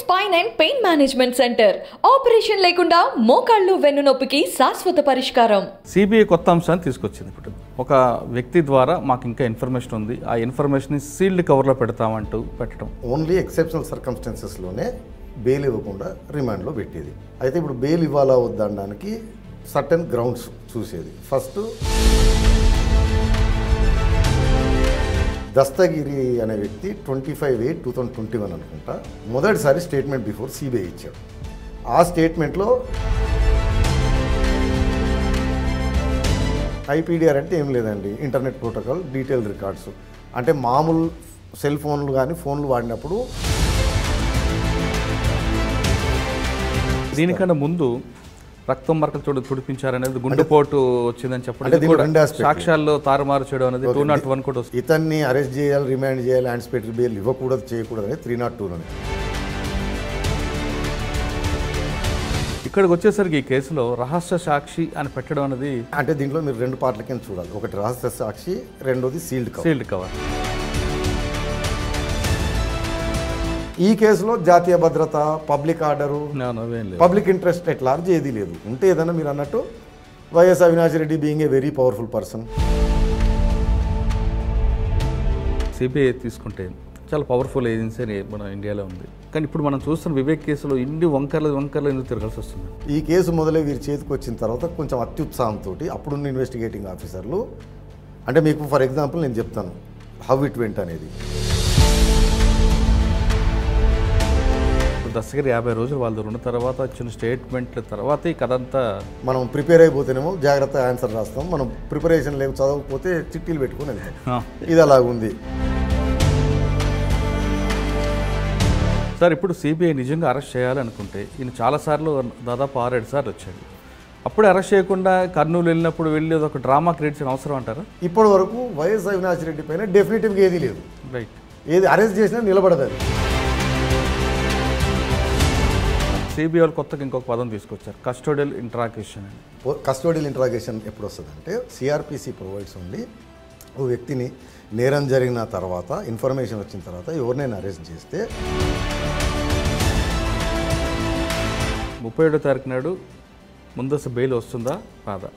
Spine and pain management centre operation లేకుండా మోకాళ్ళు వెన్ను నొప్పికి శాశ్వత పరిష్కారం సిబిఐ కొత్త అంశాన్ని తీసుకొచ్చింది ఇప్పుడు ఒక వ్యక్తి ద్వారా మాకు ఇంకా ఇన్ఫర్మేషన్ ఉంది ఆ ఇన్ఫర్మేషన్ సీల్డ్ కవర్లో పెడతామంటూ పెట్టడం ఓన్లీ ఎక్సెప్షనల్ లోనే బెయిల్ ఇవ్వకుండా రిమాండ్లో పెట్టేది అయితే ఇప్పుడు బెయిల్ ఇవ్వాలా వద్దనడానికి సర్టన్ గ్రౌండ్స్ చూసేది ఫస్ట్ దస్తగిరి అనే వ్యక్తి twenty five eight two thousand twenty one అనుకుంటా మొదటిసారి స్టేట్మెంట్ బిఫోర్ సిబిఐ ఇచ్చాడు ఆ స్టేట్మెంట్లో ఐపీడీఆర్ అంటే ఏం లేదండి ఇంటర్నెట్ ప్రోటోకాల్ డీటెయిల్ రికార్డ్స్ అంటే మామూలు సెల్ ఫోన్లు కానీ ఫోన్లు వాడినప్పుడు దీనికన్నా ముందు రక్తం మరకలు చూడ తుడిపించారనేది గుండెపోటు వచ్చిందని చెప్పండి సాక్ష్యాల్లో తారుమారు చేయడం అనేది టూ నాట్ వన్ కూడా ఇతన్ని అరెస్ట్ చేయాలి రిమాండ్ చేయాలి యాంటిసిపేటరీ బెయిల్ ఇవ్వకూడదు చేయకూడదు అనేది త్రీ నాట్ టూ ఇక్కడికి వచ్చేసరికి ఈ కేసులో రహస్య సాక్షి అని పెట్టడం అనేది అంటే దీంట్లో మీరు రెండు పార్ట్ల కింద చూడాలి ఒకటి రహస్య సాక్షి రెండోది సీల్డ్ సీల్డ్ కవర్ ఈ కేసులో జాతీయ భద్రత public order public interest at large ఏది లేదు ఉంటే ఏదైనా మీరు అన్నట్టు YS Avinash Reddy being a very powerful person CBI తీసుకుంటే చాలా పవర్ఫుల్ ఏజెన్సీ అని మన ఇండియాలో ఉంది కానీ ఇప్పుడు మనం చూస్తున్న వివేక్ కేసులో ఇన్ని వంకర్లు వంకర్లు ఎందుకు తిరగాల్సి వస్తుంది ఈ కేసు మొదలై వీరి చేతికి వచ్చిన తర్వాత కొంచెం అత్యుత్సాహంతో అప్పుడున్న ఇన్వెస్టిగేటింగ్ ఆఫీసర్లు అంటే మీకు ఫర్ ఎగ్జాంపుల్ నేను చెప్తాను హౌ ఇట్ వెంట్ అనేది దస్తగిరి యాభై రోజులు వాళ్ళు ఉన్న తర్వాత వచ్చిన స్టేట్మెంట్ల తర్వాత ఈ కథ అంతా మనం ప్రిపేర్ అయిపోతేనేమో జాగ్రత్త ఆన్సర్ రాస్తాం మనం ప్రిపరేషన్ లేవు చదవకపోతే చిట్టీలు పెట్టుకుని వెళ్తాం ఇది అలాగుంది సార్ ఇప్పుడు సిబిఐ నిజంగా అరెస్ట్ చేయాలనుకుంటే ఈయన చాలాసార్లు దాదాపు ఆరేడు సార్లు వచ్చాడు అప్పుడు అరెస్ట్ చేయకుండా కర్నూలు వెళ్ళినప్పుడు వెళ్ళి ఒక డ్రామా క్రియేట్ చేయడం అవసరం అంటారా ఇప్పటి వరకు వైఎస్ అవినాష్ రెడ్డి పైన డెఫినెటివ్గా ఏది లేదు రైట్ ఏది అరెస్ట్ చేసినా నిలబడదు సిబిఐ కొత్తగా ఇంకొక పదం తీసుకొచ్చారు కస్టోడియల్ ఇంట్రాగేషన్ కస్టోడియల్ ఇంట్రాగేషన్ ఎప్పుడు వస్తుంది అంటే సిఆర్పిసి ప్రొవైడ్స్ ఉండి ఓ వ్యక్తిని నేరం జరిగిన తర్వాత ఇన్ఫర్మేషన్ వచ్చిన తర్వాత ఎవరినైనా అరెస్ట్ చేస్తే ముప్పై ఏడో తారీఖు నాడు ముందస్తు బెయిల్ వస్తుందా కాదా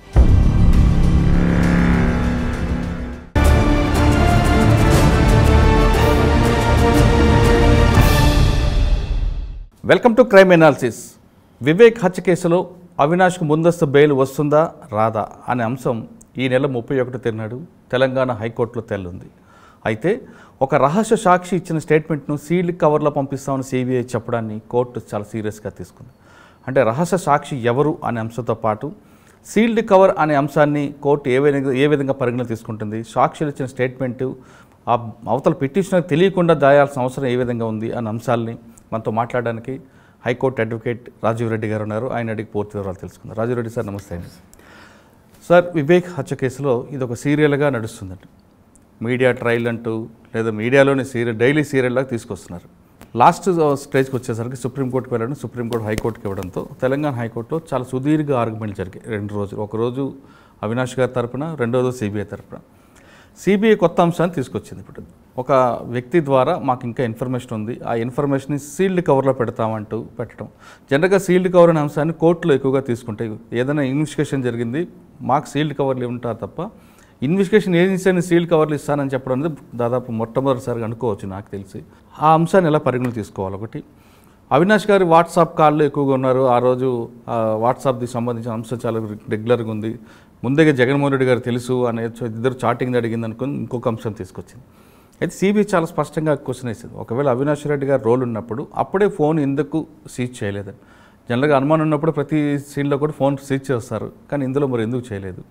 welcome to crime analysis Vivek హత్య కేసులో అవినాష్కు ముందస్తు బెయిల్ వస్తుందా రాదా అనే అంశం ఈ నెల ముప్పై ఒకటి తిన్నాడు తెలంగాణ హైకోర్టులో తెల్లుంది అయితే ఒక రహస్య సాక్షి ఇచ్చిన స్టేట్మెంట్ను సీల్డ్ కవర్లో పంపిస్తామని సిబిఐ చెప్పడాన్ని కోర్టు చాలా సీరియస్గా తీసుకుంది అంటే రహస్య సాక్షి ఎవరు అనే అంశంతో పాటు సీల్డ్ కవర్ అనే అంశాన్ని కోర్టు ఏ విధంగా ఏ విధంగా పరిగణన తీసుకుంటుంది సాక్షులు ఇచ్చిన స్టేట్మెంటు ఆ అవతల పిటిషనర్ తెలియకుండా దాయాల్సిన అవసరం ఏ విధంగా ఉంది అనే అంశాలని మనతో మాట్లాడడానికి హైకోర్టు అడ్వకేట్ రాజీవ్ రెడ్డి గారు ఉన్నారు ఆయన అడిగి పూర్తి వివరాలు తెలుసుకుందాం రాజీవ్ రెడ్డి సార్ నమస్తే అండి సార్ వివేక్ హత్య కేసులో ఇది ఒక సీరియల్గా నడుస్తుందండి మీడియా ట్రయల్ అంటూ లేదా మీడియాలోని సీరియల్ డైలీ సీరియల్లాగా తీసుకొస్తున్నారు లాస్ట్ స్టేజ్కి వచ్చేసరికి సుప్రీంకోర్టుకి వెళ్ళడం సుప్రీంకోర్టు హైకోర్టుకి ఇవ్వడంతో తెలంగాణ హైకోర్టులో చాలా సుదీర్ఘ ఆర్గ్యుమెంట్లు జరిగాయి రెండు రోజులు ఒకరోజు అవినాష్ గారి తరపున రెండో రోజు సిబిఐ తరపున సిబిఐ కొత్త అంశాన్ని తీసుకొచ్చింది ఇప్పుడు ఒక వ్యక్తి ద్వారా మాకు ఇంకా ఇన్ఫర్మేషన్ ఉంది ఆ ఇన్ఫర్మేషన్ని సీల్డ్ కవర్లో పెడతామంటూ పెట్టడం జనరల్గా సీల్డ్ కవర్ అనే అంశాన్ని కోర్టులో ఎక్కువగా తీసుకుంటాయి ఏదైనా ఇన్వెస్టిగేషన్ జరిగింది మాకు సీల్డ్ కవర్లు ఉంటారు తప్ప ఇన్వెస్టిగేషన్ ఏజెన్సీ అని కవర్లు ఇస్తానని చెప్పడం అనేది దాదాపు మొట్టమొదటిసారిగా అనుకోవచ్చు నాకు తెలిసి ఆ అంశాన్ని ఎలా పరిగణలు తీసుకోవాలి ఒకటి అవినాష్ గారు వాట్సాప్ కాల్లో ఎక్కువగా ఉన్నారు ఆ రోజు వాట్సాప్కి సంబంధించిన అంశం చాలా రెగ్యులర్గా ఉంది ముందుగా జగన్మోహన్ రెడ్డి గారు తెలుసు అనే ఇద్దరు చాటింగ్ అడిగింది అనుకుని ఇంకొక అంశం తీసుకొచ్చింది అయితే సిబిఐ చాలా స్పష్టంగా క్వశ్చన్ వేసింది ఒకవేళ అవినాష్ రెడ్డి గారు రోల్ ఉన్నప్పుడు అప్పుడే ఫోన్ ఎందుకు సీజ్ చేయలేదని జనరల్గా అనుమానం ఉన్నప్పుడు ప్రతి సీన్లో కూడా ఫోన్ సీజ్ చేస్తారు కానీ ఇందులో మరి ఎందుకు చేయలేదు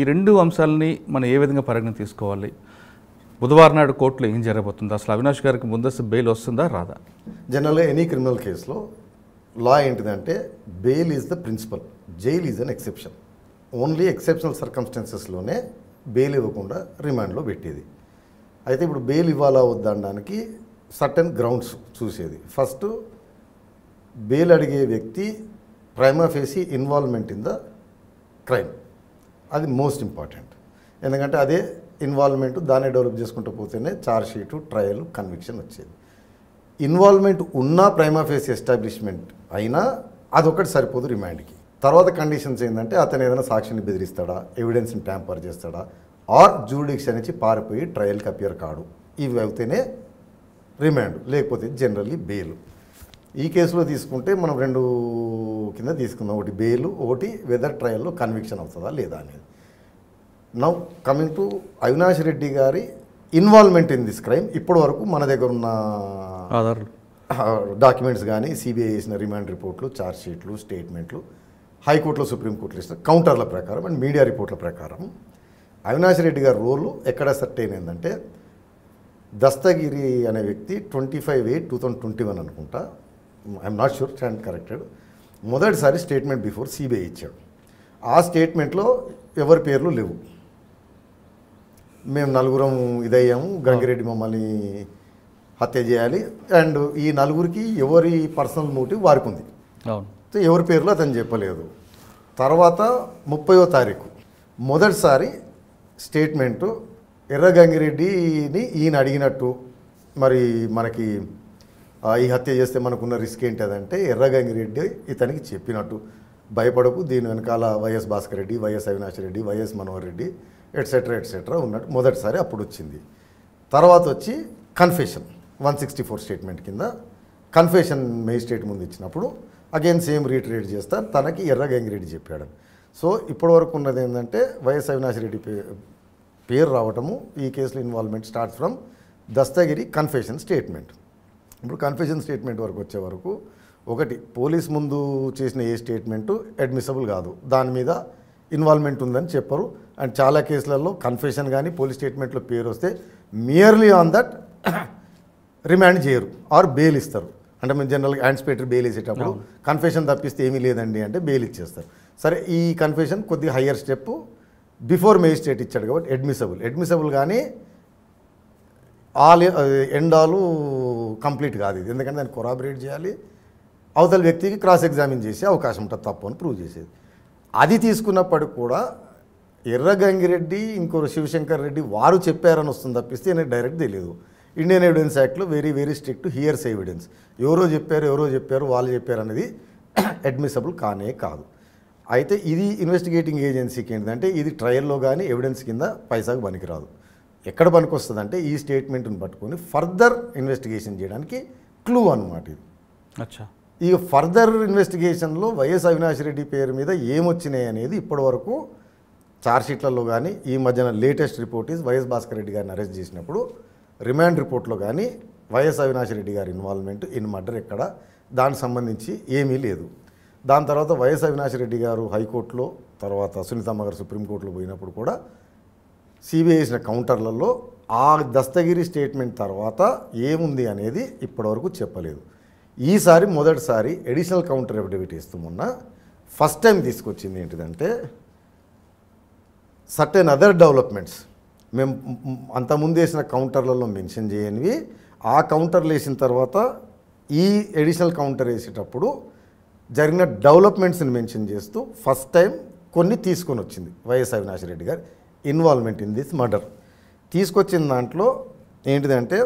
ఈ రెండు అంశాలని మనం ఏ విధంగా పరిగణ తీసుకోవాలి బుధవారం నాడు కోర్టులో ఏం జరగబోతుంది అసలు అవినాష్ గారికి ముందస్తు బెయిల్ వస్తుందా రాదా జనరల్గా ఎనీ క్రిమినల్ కేసులో లా ఏంటిదంటే bail is the principle jail is an exception only exceptional సర్కమ్స్టాన్సెస్లోనే బెయిల్ ఇవ్వకుండా రిమాండ్లో పెట్టేది అయితే ఇప్పుడు బెయిల్ ఇవ్వాలా వద్దనడానికి సర్టన్ గ్రౌండ్స్ చూసేది ఫస్ట్ బెయిల్ అడిగే వ్యక్తి prima involvement in the crime అది మోస్ట్ ఇంపార్టెంట్ ఎందుకంటే అదే ఇన్వాల్వ్మెంట్ దాన్ని డెవలప్ చేసుకుంటూ పోతేనే ఛార్జ్షీటు ట్రయల్ కన్విక్షన్ వచ్చేది ఇన్వాల్వ్మెంట్ ఉన్నా ప్రైమా ఎస్టాబ్లిష్మెంట్ అయినా అదొకటి సరిపోదు రిమాండ్కి తర్వాత కండిషన్స్ ఏంటంటే అతను ఏదైనా సాక్షిని బెదిరిస్తాడా ఎవిడెన్స్ని ట్యాంపర్ చేస్తాడా ఆర్ జూడిక్షన్ నుంచి పారిపోయి ట్రయల్కి అపియర్ కాడు ఇవి అవుతేనే రిమాండ్ లేకపోతే జనరల్లీ బెయిల్ ఈ కేసులో తీసుకుంటే మనం రెండు కింద తీసుకుందాం ఒకటి బెయిల్ ఒకటి వెదర్ ట్రయల్లో కన్విక్షన్ అవుతుందా లేదా అనేది now coming to Avinash Reddy గారి ఇన్వాల్వ్మెంట్ ఇన్ దిస్ క్రైమ్ ఇప్పటి వరకు మన దగ్గర ఉన్న డాక్యుమెంట్స్ కానీ సిబిఐ చేసిన రిమాండ్ రిపోర్ట్లు ఛార్జ్ షీట్లు స్టేట్మెంట్లు హైకోర్టులో సుప్రీంకోర్టులు ఇస్తారు కౌంటర్ల ప్రకారం అండ్ మీడియా రిపోర్ట్ల ప్రకారం అవినాష్ రెడ్డి గారి రోలు ఎక్కడ సెట్ అయిందంటే దస్తగిరి అనే వ్యక్తి twenty five eight two thousand twenty one అనుకుంటా I'm not sure stand corrected మొదటిసారి స్టేట్మెంట్ బిఫోర్ సిబిఐ ఇచ్చాడు ఆ స్టేట్మెంట్లో ఎవరి పేర్లు లేవు మేము నలుగురం ఇదయ్యాము గంగిరెడ్డి మమ్మల్ని హత్య చేయాలి అండ్ ఈ నలుగురికి ఎవరి పర్సనల్ మోటివ్ వారికి ఉంది ఎవరి పేర్లు అతను చెప్పలేదు తర్వాత ముప్పయో తారీఖు మొదటిసారి స్టేట్మెంటు ఎర్రగంగిరెడ్డిని ఈయన అడిగినట్టు మరి మనకి ఈ హత్య చేస్తే మనకున్న రిస్క్ ఏంటంటే ఎర్రగంగిరెడ్డి ఇతనికి చెప్పినట్టు భయపడకు దీని వెనకాల YS Bhaskar Reddy YS Avinash Reddy YS Manohar Reddy etcetera etcetera ఉన్నట్టు మొదటిసారి అప్పుడు వచ్చింది తర్వాత వచ్చి confession one sixty four statement కింద కన్ఫెషన్ స్టేట్ ముందు ఇచ్చినప్పుడు అగైన్ సేమ్ రీట్రేట్ చేస్తా తనకి ఎర్రగంగిరెడ్డి చెప్పాడు సో ఇప్పటి వరకు ఉన్నది ఏంటంటే వైఎస్ అవినాష్ రెడ్డి పేరు రావటము ఈ కేసులో involvement start from Dastagiri confession statement ఇప్పుడు కన్ఫెషన్ స్టేట్మెంట్ వరకు వచ్చే వరకు ఒకటి పోలీస్ ముందు చేసిన ఏ స్టేట్మెంటు అడ్మిసబుల్ కాదు దాని మీద ఇన్వాల్వ్మెంట్ ఉందని చెప్పరు అండ్ చాలా కేసులలో కన్ఫెషన్ కానీ పోలీస్ స్టేట్మెంట్లో పేరు వస్తే మియర్లీ ఆన్ దట్ రిమాండ్ చేయరు ఆర్ బెయిల్ ఇస్తారు అంటే మేము జనరల్గా యాంటిసిపేటరీ బెయిల్ వేసేటప్పుడు కన్ఫెషన్ తప్పిస్తే ఏమీ లేదండి అంటే బెయిల్ ఇచ్చేస్తారు సరే ఈ కన్ఫ్యూషన్ కొద్దిగా హయ్యర్ స్టెప్ బిఫోర్ మేజిస్ట్రేట్ ఇచ్చాడు కాబట్టి అడ్మిసబుల్ అడ్మిసబుల్ కానీ ఆల్ ఎండాలు కంప్లీట్ కాదు ఇది ఎందుకంటే దాన్ని కొరాబరేట్ చేయాలి అవతల వ్యక్తికి క్రాస్ ఎగ్జామిన్ చేసే అవకాశం ఉంటుంది తప్పు అని ప్రూవ్ చేసేది అది తీసుకున్నప్పటికి కూడా ఎర్రగంగిరెడ్డి ఇంకో శివశంకర్ రెడ్డి వారు చెప్పారని వస్తుంది తప్పిస్తే నేను డైరెక్ట్ తెలియదు ఇండియన్ ఎవిడెన్స్ యాక్ట్లో very very strict hearsay evidence ఎవరో చెప్పారు ఎవరో చెప్పారు వాళ్ళు చెప్పారు అనేది అడ్మిసబుల్ కానే కాదు అయితే ఇది ఇన్వెస్టిగేటింగ్ ఏజెన్సీకి ఏంటంటే ఇది ట్రయల్లో కానీ ఎవిడెన్స్ కింద పైసాకు పనికిరాదు ఎక్కడ పనికొస్తుంది అంటే ఈ స్టేట్మెంట్ని పట్టుకొని ఫర్దర్ ఇన్వెస్టిగేషన్ చేయడానికి క్లూ అనమాట ఇది అచ్చా ఈ ఫర్దర్ ఇన్వెస్టిగేషన్లో వైఎస్ అవినాష్ రెడ్డి పేరు మీద ఏమొచ్చినాయి అనేది ఇప్పటి వరకు ఛార్జ్షీట్లలో కానీ ఈ మధ్యన latest report is YS Bhaskar Reddy గారిని అరెస్ట్ చేసినప్పుడు రిమాండ్ రిపోర్ట్లో కానీ వైఎస్ అవినాష్ రెడ్డి గారి ఇన్వాల్వ్మెంట్ ఇన్ మర్డర్ ఎక్కడ దానికి సంబంధించి ఏమీ లేదు దాని తర్వాత వైఎస్ అవినాష్ రెడ్డి గారు హైకోర్టులో తర్వాత సునీతమ్మ గారు సుప్రీంకోర్టులో పోయినప్పుడు కూడా సిబిఐ చేసిన కౌంటర్లలో ఆ దస్తగిరి స్టేట్మెంట్ తర్వాత ఏముంది అనేది ఇప్పటివరకు చెప్పలేదు ఈసారి మొదటిసారి అడిషనల్ కౌంటర్ ఎఫిడవిట్ ఇస్తున్న ఫస్ట్ టైం తీసుకొచ్చింది ఏంటిదంటే సర్టెన్ అదర్ డెవలప్మెంట్స్ మేము అంతకుముందు వేసిన కౌంటర్లలో మెన్షన్ చేయనివి ఆ కౌంటర్లు వేసిన తర్వాత ఈ ఎడిషనల్ కౌంటర్ వేసేటప్పుడు జరిగిన డెవలప్మెంట్స్ని మెన్షన్ చేస్తూ ఫస్ట్ టైం కొన్ని తీసుకొని వచ్చింది వైఎస్ అవినాష్ రెడ్డి గారు ఇన్వాల్వ్మెంట్ ఇన్ దిస్ మర్డర్ తీసుకొచ్చిన దాంట్లో ఏంటిదంటే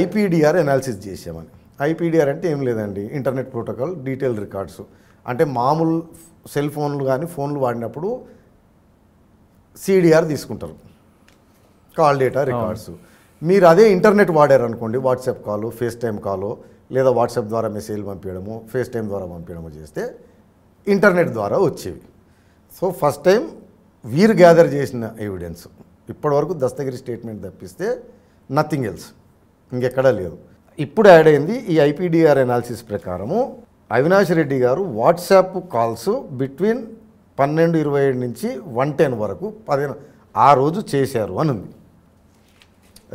ఐపీడిఆర్ ఎనాలిసిస్ చేసామని ఐపీడిఆర్ అంటే ఏం లేదండి ఇంటర్నెట్ ప్రోటోకాల్ డీటెయిల్ రికార్డ్స్ అంటే మామూలు సెల్ ఫోన్లు కానీ ఫోన్లు వాడినప్పుడు సిడిఆర్ తీసుకుంటారు కాల్ డేటా రికార్డ్స్ మీరు అదే ఇంటర్నెట్ వాడారనుకోండి WhatsApp call FaceTime call లేదా వాట్సాప్ ద్వారా మెసేజ్లు పంపించడము ఫేస్ టైం ద్వారా పంపించడము చేస్తే ఇంటర్నెట్ ద్వారా వచ్చేవి సో ఫస్ట్ టైం వీరు గ్యాదర్ చేసిన ఎవిడెన్స్ ఇప్పటివరకు దస్తగిరి స్టేట్మెంట్ తప్పిస్తే నథింగ్ ఎల్స్ ఇంకెక్కడా లేదు ఇప్పుడు యాడ్ అయింది ఈ ఐపీడీఆర్ ఎనాలిసిస్ ప్రకారము అవినాష్ రెడ్డి గారు వాట్సాప్ కాల్స్ బిట్వీన్ పన్నెండు ఇరవై ఏడు నుంచి వన్ టెన్ వరకు పదిహేను ఆ రోజు చేశారు అని ఉంది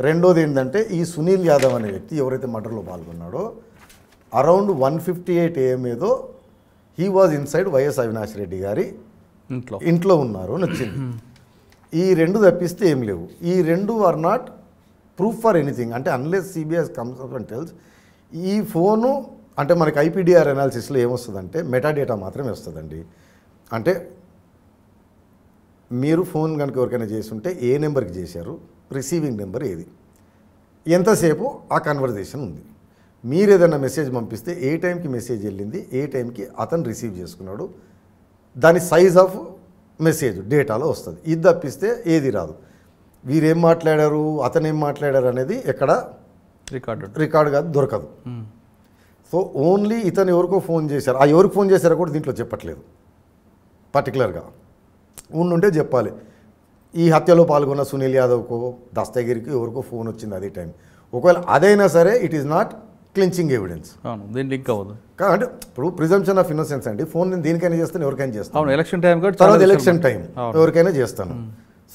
రెండోది ఏంటంటే ఈ సునీల్ యాదవ్ అనే వ్యక్తి ఎవరైతే మటర్లో పాల్గొన్నాడో around one fifty eight AM ఏదో he was inside YS Avinash Reddy గారి ఇంట్లో ఇంట్లో ఉన్నారు నచ్చింది ఈ రెండు తప్పిస్తే ఏం లేవు ఈ రెండు are not proof for anything అంటే unless CBI's comes up and tells ఈ ఫోను అంటే మనకి ఐపీడిఆర్ అనాలిసిస్లో ఏమొస్తుందంటే మెటాడేటా మాత్రమే వస్తుందండి అంటే మీరు ఫోన్ కనుక ఎవరికైనా చేసి ఉంటే ఏ నెంబర్కి చేశారు రిసీవింగ్ నెంబర్ ఏది ఎంతసేపు ఆ కన్వర్జేషన్ ఉంది మీరు ఏదైనా మెసేజ్ పంపిస్తే ఏ టైంకి మెసేజ్ వెళ్ళింది ఏ టైంకి అతను రిసీవ్ చేసుకున్నాడు దాని సైజ్ ఆఫ్ మెసేజ్ డేటాలో వస్తుంది ఇది తప్పిస్తే ఏది రాదు వీరేం మాట్లాడారు అతను ఏం మాట్లాడారు అనేది ఎక్కడ రికార్డు రికార్డు కాదు దొరకదు సో ఓన్లీ ఇతను ఎవరికో ఫోన్ చేశారు ఆ ఎవరికి ఫోన్ చేశారో కూడా దీంట్లో చెప్పట్లేదు పర్టికులర్గా ఉండుంటే చెప్పాలి ఈ హత్యలో పాల్గొన్న సునీల్ యాదవ్కో దస్తగిరికి ఎవరికో ఫోన్ వచ్చింది అదే టైం ఒకవేళ అదైనా సరే it is not clinching evidence అవును దీని లింక్ అవ్వదు అంటే ఇప్పుడు ప్రిజంప్షన్ ఆఫ్ ఇన్నోసెన్స్ అండి ఫోన్ నేను దేనికైనా చేస్తాను ఎవరికైనా చేస్తాను అవును ఎలక్షన్ టైం తర్వాత ఎలక్షన్ టైం ఎవరికైనా చేస్తాను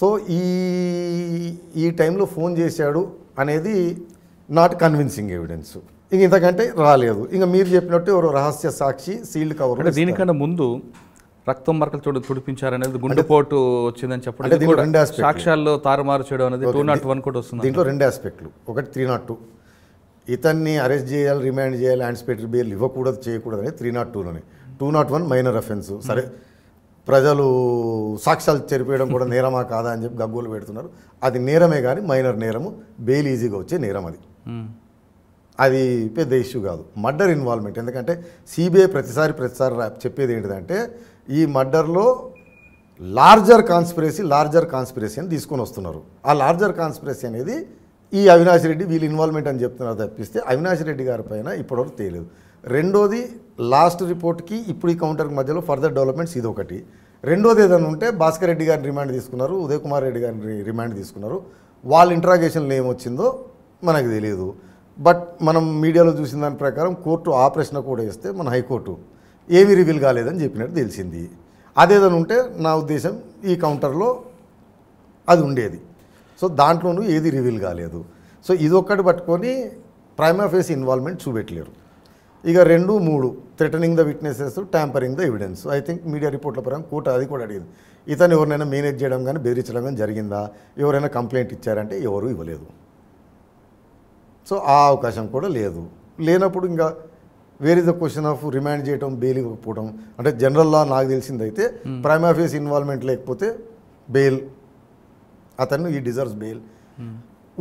సో ఈ ఈ టైంలో ఫోన్ చేశాడు అనేది నాట్ కన్విన్సింగ్ ఎవిడెన్స్ ఇంక ఇంతకంటే రాలేదు ఇంకా మీరు చెప్పినట్టు ఎవరు రహస్య సాక్షి సీల్డ్ కవర్ అంటే దీనికన్నా ముందు రక్తం మరకలు చూడ తుడిపించారనేది గుండెపోటు వచ్చిందని చెప్పడం సాక్ష్యాల్లో తారుమారు చేయడం అనేది టూ నాట్ వన్ కూడా వస్తుంది దీంట్లో రెండు ఆస్పెక్ట్లు ఒకటి త్రీ నాట్ టూ ఇతన్ని అరెస్ట్ చేయాలి రిమాండ్ చేయాలి యాంటిసిపేటరీ బెయిల్ ఇవ్వకూడదు చేయకూడదని త్రీ నాట్ టూలోని two not one minor offence సరే ప్రజలు సాక్ష్యాలు చెరిపేయడం కూడా నేరమా కాదా అని చెప్పి గగ్గోలు పెడుతున్నారు అది నేరమే కానీ మైనర్ నేరము బెయిల్ ఈజీగా వచ్చే నేరం అది అది పెద్ద ఇష్యూ కాదు మర్డర్ ఇన్వాల్వ్మెంట్ ఎందుకంటే సిబిఐ ప్రతిసారి ప్రతిసారి చెప్పేది ఏంటిదంటే ఈ మర్డర్లో లార్జర్ కాన్స్పిరసీ లార్జర్ కాన్స్పిరసీ అని తీసుకొని వస్తున్నారు ఆ లార్జర్ కాన్స్పిరసీ అనేది ఈ అవినాష్ రెడ్డి వీళ్ళు ఇన్వాల్వ్మెంట్ అని చెప్తున్నారు తప్పిస్తే అవినాష్ రెడ్డి గారి పైన ఇప్పటివరకు తేలేదు రెండోది లాస్ట్ రిపోర్ట్కి ఇప్పుడు ఈ కౌంటర్కి మధ్యలో ఫర్దర్ డెవలప్మెంట్స్ ఇది ఒకటి రెండోది ఏదైనా ఉంటే భాస్కర్ రెడ్డి గారిని రిమాండ్ తీసుకున్నారు ఉదయ్ కుమార్ రెడ్డి గారిని రిమాండ్ తీసుకున్నారు వాళ్ళ ఇంట్రాగేషన్లో ఏమొచ్చిందో మనకు తెలియదు బట్ మనం మీడియాలో చూసిన దాని ప్రకారం కోర్టు ఆ ప్రశ్న కూడా ఇస్తే మన హైకోర్టు ఏమీ రివీల్ కాలేదని చెప్పినట్టు తెలిసింది అదేదని ఉంటే నా ఉద్దేశం ఈ కౌంటర్లో అది ఉండేది సో దాంట్లోనూ ఏది రివీల్ కాలేదు సో ఇదొక్కటి పట్టుకొని ప్రైమా ఫేస్ ఇన్వాల్వ్మెంట్ చూపెట్టలేరు ఇక రెండు మూడు threatening the witnesses tampering the evidence I think media రిపోర్ట్ల పరంగా కోర్టు అది కూడా అడిగింది ఇతను ఎవరినైనా మేనేజ్ చేయడం కానీ బెదిరించడం కానీ జరిగిందా ఎవరైనా కంప్లైంట్ ఇచ్చారంటే ఎవరు ఇవ్వలేదు సో ఆ అవకాశం కూడా లేదు లేనప్పుడు ఇంకా where is the question of remand చేయటం బెయిల్ ఇవ్వకపోవడం అంటే జనరల్ లా నాకు తెలిసిందైతే ప్రైమాఫేస్ ఇన్వాల్వ్మెంట్ లేకపోతే బెయిల్ అతను ఈ డిజర్వ్స్ బెయిల్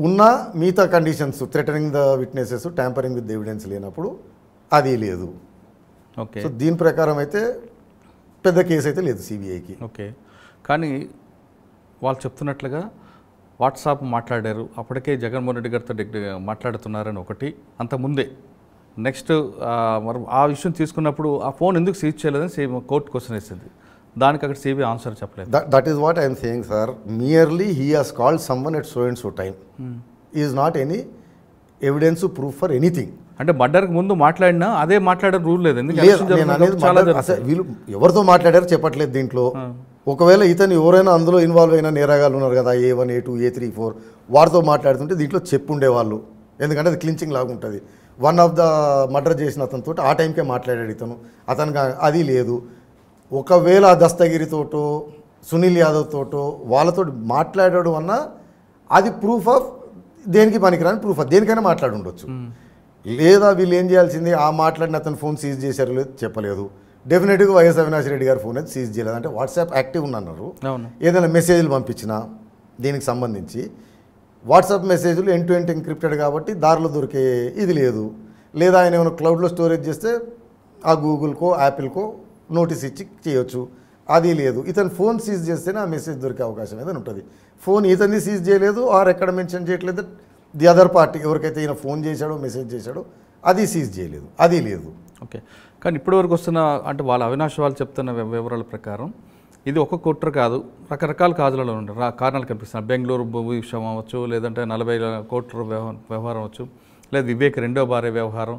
ఉన్న మిగతా conditions threatening the witnesses tampering with evidence లేనప్పుడు అది లేదు ఓకే సో దీని ప్రకారం అయితే పెద్ద కేసు అయితే లేదు సిబిఐకి ఓకే కానీ వాళ్ళు చెప్తున్నట్లుగా వాట్సాప్ మాట్లాడారు అప్పటికే జగన్మోహన్ రెడ్డి గారితో మాట్లాడుతున్నారని ఒకటి అంత ముందే నెక్స్ట్ మరి ఆ విషయం తీసుకున్నప్పుడు ఆ ఫోన్ ఎందుకు సీజ్ చేయలేదని సేమ్ కోర్టు క్వశ్చన్ వేసింది దానికి అక్కడ సిబిఐ ఆన్సర్ చెప్పలేదు that is what I'm saying sir merely he has called someone at so and so time is not any evidence proof for anything అంటే మర్డర్కి ముందు మాట్లాడినా అదే మాట్లాడే రూల్ లేదు వీళ్ళు ఎవరితో మాట్లాడారు చెప్పట్లేదు దీంట్లో hmm. ఒకవేళ ఇతను ఎవరైనా అందులో ఇన్వాల్వ్ అయిన నేరాగాలు ఉన్నారు కదా A one A two A three four వారితో మాట్లాడుతుంటే దీంట్లో చెప్పుండేవాళ్ళు ఎందుకంటే అది క్లించింగ్ లాగా ఉంటుంది వన్ ఆఫ్ ద మర్డర్ చేసిన అతనితో ఆ టైంకే మాట్లాడాడు ఇతను అతనికి అది లేదు ఒకవేళ దస్తగిరితోటో సునీల్ యాదవ్ తోటో వాళ్ళతో మాట్లాడడం అన్న అది ప్రూఫ్ ఆఫ్ దేనికి పనికిరాని ప్రూఫ్ ఆఫ్ దేనికైనా మాట్లాడి ఉండొచ్చు లేదా వీళ్ళు ఏం చేయాల్సింది ఆ మాట్లాడిన అతను ఫోన్ సీజ్ చేశారు లేదు చెప్పలేదు డెఫినెట్గా వైఎస్ అవినాష్ రెడ్డి గారి ఫోన్ అయితే సీజ్ చేయలేదు అంటే వాట్సాప్ యాక్టివ్ ఉన్నారు ఏదైనా మెసేజ్లు పంపించినా దీనికి సంబంధించి వాట్సాప్ మెసేజ్లు ఎన్ టు ఎండ్ ఎంక్రిప్టెడ్ కాబట్టి దారిలో దొరికే ఇది లేదు లేదా ఆయన ఏమైనా క్లౌడ్లో స్టోరేజ్ చేస్తే ఆ గూగుల్కో యాపిల్కో నోటీస్ ఇచ్చి చేయొచ్చు అది లేదు ఇతను ఫోన్ సీజ్ చేస్తేనే ఆ మెసేజ్ దొరికే అవకాశం ఏదైనా ఉంటుంది ఫోన్ ఇతన్ని సీజ్ చేయలేదు ఆర్ ఎక్కడ మెన్షన్ చేయట్లేదు ది అదర్ పార్టీ ఎవరికైతే ఈయన ఫోన్ చేశాడో మెసేజ్ చేశాడో అది సీజ్ చేయలేదు అది లేదు ఓకే కానీ ఇప్పటివరకు వరకు వస్తున్న అంటే వాళ్ళ అవినాష్ వాళ్ళు చెప్తున్న వివరాల ప్రకారం ఇది ఒక కుట్ర కాదు రకరకాల కాజులలో ఉండే కారణాలు కనిపిస్తున్నాయి బెంగళూరు భూమి విషయం అవ్వచ్చు లేదంటే నలభై కోట్ల వ్యవహారం అవ్వచ్చు లేదు వివేక్ రెండో భార్య వ్యవహారం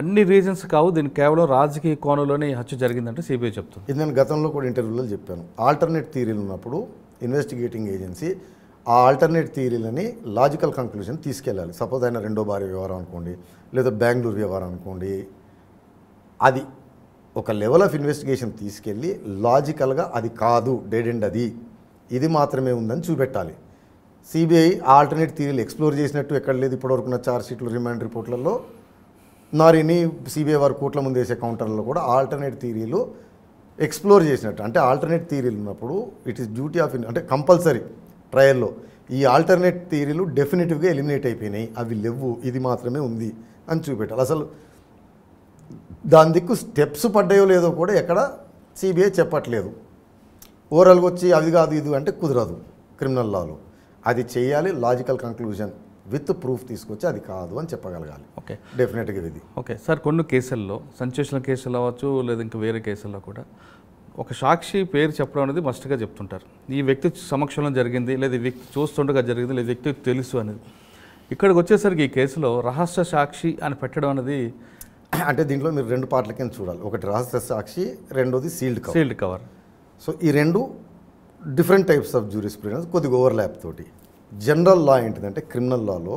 అన్ని రీజన్స్ కావు దీన్ని కేవలం రాజకీయ కోణంలోనే హత్య జరిగిందంటే సిబిఐ చెప్తుంది ఇది నేను గతంలో కూడా ఇంటర్వ్యూలో చెప్పాను ఆల్టర్నేట్ థీరీలు ఉన్నప్పుడు ఇన్వెస్టిగేటింగ్ ఏజెన్సీ ఆ ఆల్టర్నేట్ థియరీలని లాజికల్ కంక్లూషన్ తీసుకెళ్ళాలి సపోజ్ ఆయన రెండో భార్య వ్యవహారం అనుకోండి లేదా బెంగళూరు వ్యవహారం అనుకోండి అది ఒక లెవెల్ ఆఫ్ ఇన్వెస్టిగేషన్ తీసుకెళ్ళి లాజికల్గా అది కాదు డెడ్ అండ్ అది ఇది మాత్రమే ఉందని చూపెట్టాలి సిబిఐ ఆల్టర్నేట్ థీరీలు ఎక్స్ప్లోర్ చేసినట్టు ఎక్కడ లేదు ఇప్పటివరకు ఉన్న షీట్లు రిమాండ్ రిపోర్ట్లలో నారిని సిబిఐ వారు కోట్ల ముందు వేసే కౌంటర్లో కూడా ఆల్టర్నేట్ థీరీలు ఎక్స్ప్లోర్ చేసినట్టు అంటే ఆల్టర్నేట్ థీరీలు ఉన్నప్పుడు ఇట్ ఈస్ డ్యూటీ ఆఫ్ అంటే కంపల్సరీ ట్రయల్లో ఈ ఆల్టర్నేట్ థీరీలు డెఫినెటివ్గా ఎలిమినేట్ అయిపోయినాయి అవి లేవు ఇది మాత్రమే ఉంది అని చూపెట్టాలి అసలు దాని దిక్కు స్టెప్స్ పడ్డాయో లేదో కూడా ఎక్కడ సిబిఐ చెప్పట్లేదు ఓవరాల్గా వచ్చి అది కాదు ఇది అంటే కుదరదు క్రిమినల్ లాలో అది చేయాలి లాజికల్ కంక్లూజన్ విత్ ప్రూఫ్ తీసుకొచ్చి అది కాదు అని చెప్పగలగాలి ఓకే డెఫినెట్గా ఇది ఓకే సార్ కొన్ని కేసుల్లో సంచేషణ కేసులు అవ్వచ్చు లేదా ఇంకా వేరే కేసుల్లో కూడా ఒక సాక్షి పేరు చెప్పడం అనేది మస్ట్గా చెప్తుంటారు ఈ వ్యక్తి సమక్షంలో జరిగింది లేదా వ్యక్తి చూస్తుండగా జరిగింది లేదా వ్యక్తి తెలుసు అనేది ఇక్కడికి వచ్చేసరికి ఈ కేసులో రహస్య సాక్షి అని పెట్టడం అనేది అంటే దీంట్లో మీరు రెండు పార్ట్ల కింద చూడాలి ఒకటి రహస్య సాక్షి రెండోది sealed cover sealed cover so ఈ రెండు డిఫరెంట్ టైప్స్ ఆఫ్ జ్యూరిస్ప్రిడెన్స్ కొద్దిగా ఓవర్ ల్యాప్ తోటి జనరల్ లా ఏంటిదంటే క్రిమినల్ లాలో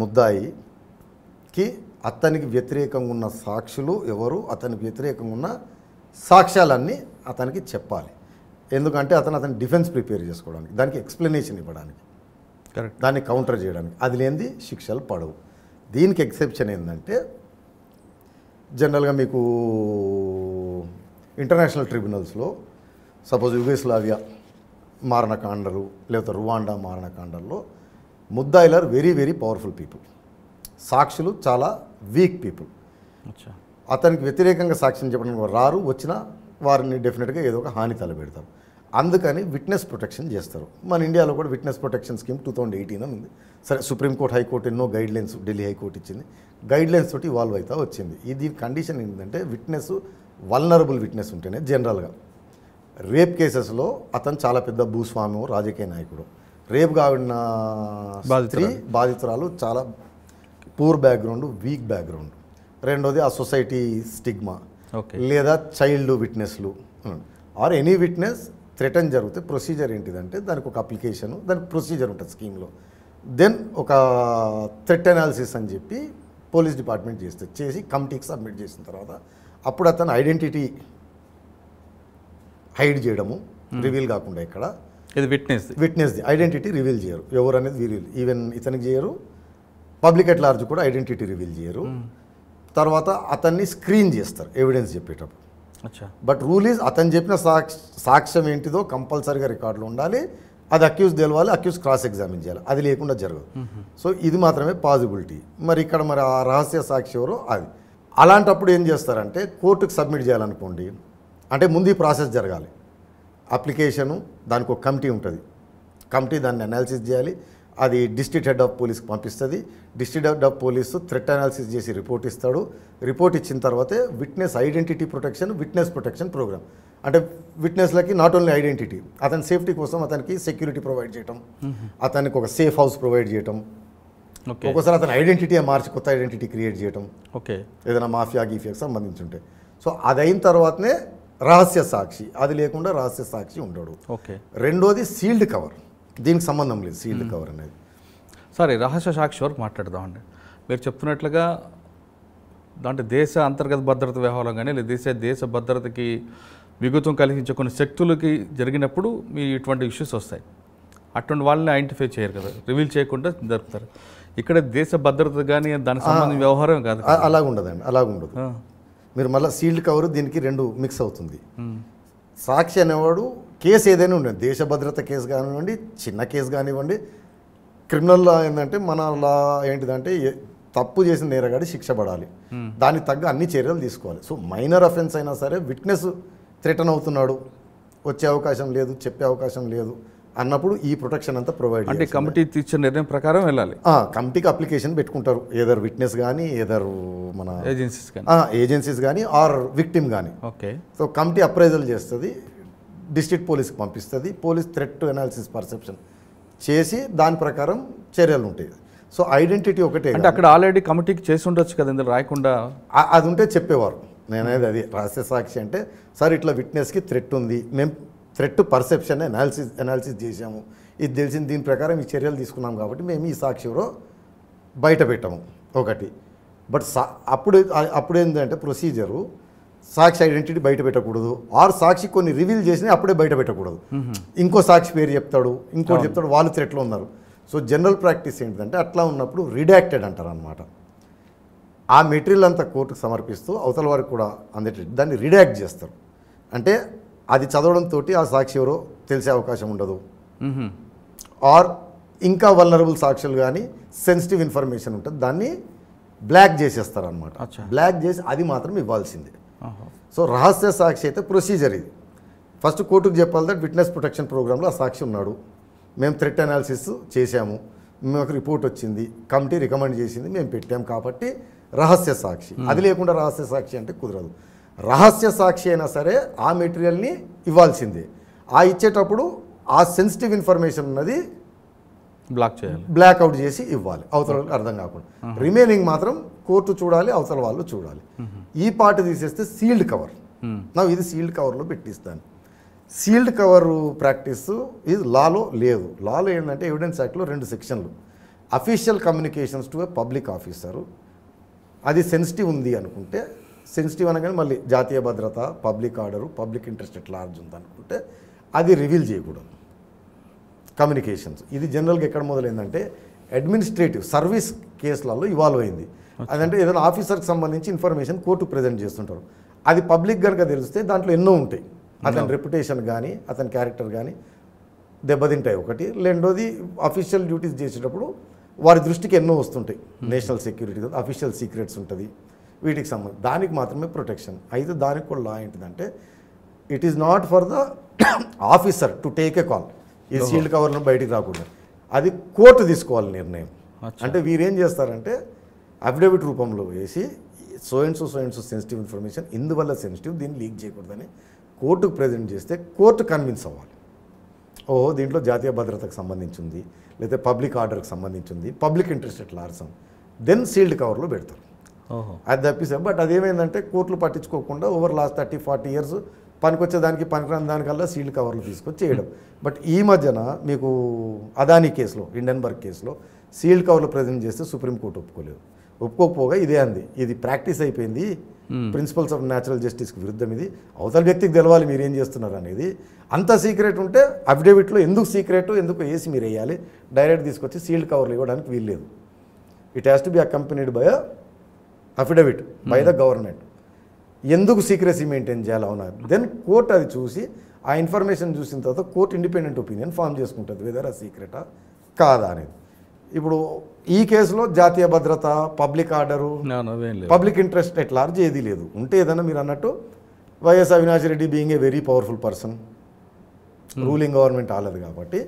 ముద్దాయికి అతనికి వ్యతిరేకంగా ఉన్న సాక్షులు ఎవరు అతనికి వ్యతిరేకంగా ఉన్న సాక్ష్యాలన్నీ అతనికి చెప్పాలి ఎందుకంటే అతను అతని డిఫెన్స్ ప్రిపేర్ చేసుకోవడానికి దానికి ఎక్స్ప్లెనేషన్ ఇవ్వడానికి కరెక్ట్ దాన్ని కౌంటర్ చేయడానికి అది లేనిది శిక్షలు పడవు దీనికి ఎక్సెప్షన్ ఏంటంటే జనరల్గా మీకు ఇంటర్నేషనల్ ట్రిబ్యునల్స్లో సపోజ్ యుగేస్లావియా మారణకాండలు లేకపోతే రువాండా మారణకాండల్లో ముద్దాయిలర్ వెరీ వెరీ పవర్ఫుల్ పీపుల్ సాక్షులు చాలా వీక్ పీపుల్ అతనికి వ్యతిరేకంగా సాక్ష్యం చెప్పడానికి రారు వచ్చినా వారిని డెఫినెట్గా ఏదో ఒక హాని తలబెడతారు అందుకని విట్నెస్ ప్రొటెక్షన్ చేస్తారు మన ఇండియాలో కూడా witness protection scheme two thousand eighteen ఉంది సరే సుప్రీంకోర్టు హైకోర్టు ఎన్నో గైడ్ లైన్స్ ఢిల్లీ హైకోర్టు ఇచ్చింది గైడ్ లైన్స్ తోటి ఇవాల్వ్ అవుతా వచ్చింది ఇది కండిషన్ ఏంటంటే విట్నెస్ వల్నరబుల్ విట్నెస్ ఉంటేనే జనరల్గా రేప్ కేసెస్లో అతను చాలా పెద్ద భూస్వామి రాజకీయ నాయకుడు రేప్ కావిడిన స్త్రీ బాధితురాలు చాలా పూర్ బ్యాక్గ్రౌండ్ వీక్ బ్యాక్గ్రౌండ్ రెండోది ఆ సొసైటీ స్టిగ్మా లేదా చైల్డ్ విట్నెస్లు ఆర్ ఎనీ విట్నెస్ థ్రెటన్ జరిగితే ప్రొసీజర్ ఏంటిదంటే దానికి ఒక అప్లికేషన్ దానికి ప్రొసీజర్ ఉంటుంది స్కీమ్లో దెన్ ఒక థ్రెట్ అనాలిసిస్ అని చెప్పి పోలీస్ డిపార్ట్మెంట్ చేస్తే చేసి కమిటీకి సబ్మిట్ చేసిన తర్వాత అప్పుడు అతను ఐడెంటిటీ హైడ్ చేయడము రివీల్ కాకుండా ఇక్కడ ఇది విట్నెస్ విట్నెస్ది ఐడెంటిటీ రివీల్ చేయరు ఎవరు అనేది రివీల్ ఈవెన్ ఇతనికి చేయరు పబ్లిక్ అట్ లార్జ్ కూడా ఐడెంటిటీ రివీల్ చేయరు తర్వాత అతన్ని స్క్రీన్ చేస్తారు ఎవిడెన్స్ చెప్పేటప్పుడు బట్ రూల్ ఈజ్ అతను చెప్పిన సాక్ష సాక్ష్యం ఏంటిదో కంపల్సరీగా రికార్డులు ఉండాలి అది అక్యూజ్ తెలవాలి అక్యూజ్ క్రాస్ ఎగ్జామిన్ చేయాలి అది లేకుండా జరగదు సో ఇది మాత్రమే పాజిబిలిటీ మరి ఇక్కడ మరి ఆ రహస్య సాక్షి ఎవరో అది అలాంటప్పుడు ఏం చేస్తారంటే కోర్టుకు సబ్మిట్ చేయాలనుకోండి అంటే ముందు ఈ ప్రాసెస్ జరగాలి అప్లికేషను దానికి ఒక కమిటీ ఉంటుంది కమిటీ దాన్ని అనాలిసిస్ చేయాలి అది డిస్ట్రిక్ట్ హెడ్ ఆఫ్ పోలీస్కి పంపిస్తుంది district head of police threat analysis చేసి రిపోర్ట్ ఇస్తాడు రిపోర్ట్ ఇచ్చిన తర్వాతే witness identity protection witness protection programme అంటే విట్నెస్లకి నాట్ ఓన్లీ ఐడెంటిటీ అతని సేఫ్టీ కోసం అతనికి సెక్యూరిటీ ప్రొవైడ్ చేయటం అతనికి ఒక సేఫ్ హౌస్ ప్రొవైడ్ చేయటం ఒక్కోసారి అతని ఐడెంటిటీ మార్చి కొత్త ఐడెంటిటీ క్రియేట్ చేయటం ఓకే ఏదైనా మాఫియా గీఫియాకి సంబంధించి ఉంటే సో అదైన తర్వాతనే రహస్య సాక్షి అది లేకుండా రహస్య సాక్షి ఉండడు ఓకే రెండోది సీల్డ్ కవర్ దీనికి సంబంధం లేదు సీల్డ్ కవర్ అనేది సరే రహస్య సాక్షి వరకు మాట్లాడదామండి మీరు చెప్తున్నట్లుగా అంటే దేశ అంతర్గత భద్రత వ్యవహారం కానీ లేదా దేశ దేశ భద్రతకి విగుతం కలిగించే కొన్ని శక్తులకి జరిగినప్పుడు మీ ఇటువంటి ఇష్యూస్ వస్తాయి అటువంటి వాళ్ళని ఐడెంటిఫై చేయరు కదా రివీల్ చేయకుండా జరుపుతారు ఇక్కడ దేశ భద్రత కానీ దానికి సంబంధించిన వ్యవహారం కాదు అలాగుండదండి అలాగుండదు మీరు మళ్ళీ సీల్డ్ కవర్ దీనికి రెండు మిక్స్ అవుతుంది సాక్షి అనేవాడు కేసు ఏదైనా ఉండండి దేశ భద్రత కేసు కానివ్వండి చిన్న కేసు కానివ్వండి క్రిమినల్ లా ఏంటంటే మన లా ఏంటిదంటే తప్పు చేసిన నేరగాడి శిక్ష పడాలి దానికి తగ్గ అన్ని చర్యలు తీసుకోవాలి సో మైనర్ అఫెన్స్ అయినా సరే విట్నెస్ త్రిటన్ అవుతున్నాడు వచ్చే అవకాశం లేదు చెప్పే అవకాశం లేదు అన్నప్పుడు ఈ ప్రొటెక్షన్ అంతా ప్రొవైడ్ అంటే కమిటీ తీర్చిన నిర్ణయం ప్రకారం వెళ్ళాలి కమిటీకి అప్లికేషన్ పెట్టుకుంటారు ఏదర్ విట్నెస్ కానీ ఏదర్ మన ఏజెన్సీస్ కానీ ఏజెన్సీస్ కానీ ఆర్ విక్టిమ్ కానీ ఓకే సో కమిటీ అప్రైజల్ చేస్తుంది డిస్ట్రిక్ట్ పోలీస్కి పంపిస్తుంది పోలీస్ థ్రెట్ అనాలిసిస్ పర్సెప్షన్ చేసి దాని ప్రకారం చర్యలు ఉంటాయి సో ఐడెంటిటీ ఒకటే అంటే అక్కడ ఆల్రెడీ కమిటీకి చేసి ఉండొచ్చు కదా ఇందులో రాయకుండా అది ఉంటే చెప్పేవారు నేనేది అది రహస్య సాక్షి అంటే సార్ ఇట్లా విట్నెస్కి థ్రెట్ ఉంది మేము థ్రెట్ పర్సెప్షన్ అనాలిసిస్ అనాలిసిస్ చేశాము ఇది తెలిసిన దీని ప్రకారం ఈ చర్యలు తీసుకున్నాం కాబట్టి మేము ఈ సాక్షిలో బయట పెట్టాము ఒకటి బట్ సా అప్పుడు అప్పుడు ఏంటంటే ప్రొసీజరు సాక్షి ఐడెంటిటీ బయట పెట్టకూడదు ఆరు సాక్షి కొన్ని రివీల్ చేసినా అప్పుడే బయట పెట్టకూడదు ఇంకో సాక్షి పేరు చెప్తాడు ఇంకోటి చెప్తాడు వాళ్ళు థ్రెట్లో ఉన్నారు సో జనరల్ ప్రాక్టీస్ ఏంటంటే అట్లా ఉన్నప్పుడు రిడాక్టెడ్ అంటారు అనమాట ఆ మెటీరియల్ అంతా కోర్టుకు సమర్పిస్తూ అవతల వారికి కూడా అందేటట్టు దాన్ని రిడాక్ట్ చేస్తారు అంటే అది చదవడంతో ఆ సాక్షి ఎవరో తెలిసే అవకాశం ఉండదు ఆర్ ఇంకా వల్నరబుల్ సాక్షులు కానీ సెన్సిటివ్ ఇన్ఫర్మేషన్ ఉంటుంది దాన్ని బ్లాక్ చేసేస్తారు అనమాట బ్లాక్ చేసి అది మాత్రం ఇవ్వాల్సిందే సో రహస్య సాక్షి అయితే ప్రొసీజర్ ఇది ఫస్ట్ కోర్టుకు చెప్పాలి దట్ విట్నెస్ ప్రొటెక్షన్ ప్రోగ్రాంలో ఆ సాక్షి ఉన్నాడు మేము థ్రెట్ అనాలిసిస్ చేశాము ఒక రిపోర్ట్ వచ్చింది కమిటీ రికమెండ్ చేసింది మేము పెట్టాం కాబట్టి రహస్య సాక్షి అది లేకుండా రహస్య సాక్షి అంటే కుదరదు రహస్య సాక్షి అయినా సరే ఆ మెటీరియల్ని ఇవ్వాల్సిందే ఆ ఇచ్చేటప్పుడు ఆ సెన్సిటివ్ ఇన్ఫర్మేషన్ ఉన్నది బ్లాక్ చేయాలి బ్లాక్ అవుట్ చేసి ఇవ్వాలి అవతల అర్థం కాకుండా రిమైనింగ్ మాత్రం కోర్టు చూడాలి అవతల వాళ్ళు చూడాలి ఈ పార్ట్ తీసేస్తే సీల్డ్ కవర్ నాకు ఇది సీల్డ్ కవర్లో పెట్టిస్తాను సీల్డ్ కవర్ ప్రాక్టీస్ ఇది లాలో లేదు లాలో ఏంటంటే ఎవిడెన్స్ యాక్ట్లో రెండు సెక్షన్లు official communications to a public officer అది సెన్సిటివ్ ఉంది అనుకుంటే సెన్సిటివ్ అనగానే మళ్ళీ జాతీయ భద్రత public order public interest at ఉంది అనుకుంటే అది రివీల్ చేయకూడదు కమ్యూనికేషన్స్ ఇది జనరల్గా ఎక్కడ మొదలైందంటే అడ్మినిస్ట్రేటివ్ సర్వీస్ కేసులలో ఇవాల్వ్ అయింది అదంటే ఏదైనా ఆఫీసర్కి సంబంధించి ఇన్ఫర్మేషన్ కోర్టు ప్రజెంట్ చేస్తుంటారు అది పబ్లిక్ కనుక తెలిస్తే దాంట్లో ఎన్నో ఉంటాయి అతని రెప్యుటేషన్ కానీ అతని క్యారెక్టర్ కానీ దెబ్బతింటాయి ఒకటి రెండోది అఫీషియల్ డ్యూటీస్ చేసేటప్పుడు వారి దృష్టికి ఎన్నో వస్తుంటాయి నేషనల్ సెక్యూరిటీ అఫీషియల్ సీక్రెట్స్ ఉంటుంది వీటికి సంబంధించి దానికి మాత్రమే ప్రొటెక్షన్ అయితే దానికి కూడా లా ఏంటిదంటే it is not for the officer to take a call ఈ సీల్డ్ కవర్ను బయటికి రాకుండా అది కోర్టు తీసుకోవాలి నిర్ణయం అంటే వీరేం చేస్తారంటే అఫిడవిట్ రూపంలో వేసి so and so sensitive information ఇందువల్ల సెన్సిటివ్ దీన్ని లీక్ చేయకూడదని కోర్టుకు ప్రజెంట్ చేస్తే కోర్టు కన్విన్స్ అవ్వాలి ఓహో దీంట్లో జాతీయ భద్రతకు సంబంధించింది లేకపోతే పబ్లిక్ ఆర్డర్కి సంబంధించింది పబ్లిక్ ఇంట్రెస్ట్ ఎట్లా అర్థం దెన్ సీల్డ్ కవర్లో పెడతారు అది తప్పిస్తాం బట్ అదేమైందంటే కోర్టులు పట్టించుకోకుండా over last thirty forty years పనికొచ్చేదానికి పనికిరాని దానికల్లా సీల్డ్ కవర్లు తీసుకొచ్చి చేయడం బట్ ఈ మధ్యన మీకు అదానీ కేసులో ఇండెన్బర్గ్ కేసులో సీల్డ్ కవర్లు ప్రజెంట్ చేస్తే సుప్రీంకోర్టు ఒప్పుకోలేదు ఒప్పుకోకపోగా ఇదే అంది ఇది ప్రాక్టీస్ అయిపోయింది hmm. ప్రిన్సిపల్స్ ఆఫ్ న్యాచురల్ జస్టిస్కి విరుద్ధం ఇది అవతల వ్యక్తికి తెలవాలి మీరు ఏం చేస్తున్నారు అనేది అంత సీక్రెట్ ఉంటే అఫిడేవిట్లో ఎందుకు సీక్రెట్ ఎందుకు వేసి మీరు వేయాలి డైరెక్ట్ తీసుకొచ్చి సీల్డ్ కవర్లు ఇవ్వడానికి వీల్లేదు it has to be accompanied by affidavit by the hmm. Government ఎందుకు సీక్రసీ మెయింటైన్ చేయాలి అవునా దెన్ కోర్టు అది చూసి ఆ ఇన్ఫర్మేషన్ చూసిన తర్వాత కోర్టు ఇండిపెండెంట్ ఒపీనియన్ ఫామ్ చేసుకుంటుంది వెదర్ ఆ సీక్రెటా కాదా అనేది ఇప్పుడు ఈ కేసులో జాతీయ భద్రత public order public interest at large ఏది లేదు ఉంటే ఏదైనా మీరు అన్నట్టు YS Avinash Reddy being a very powerful person ruling government ఆలదు కాబట్టి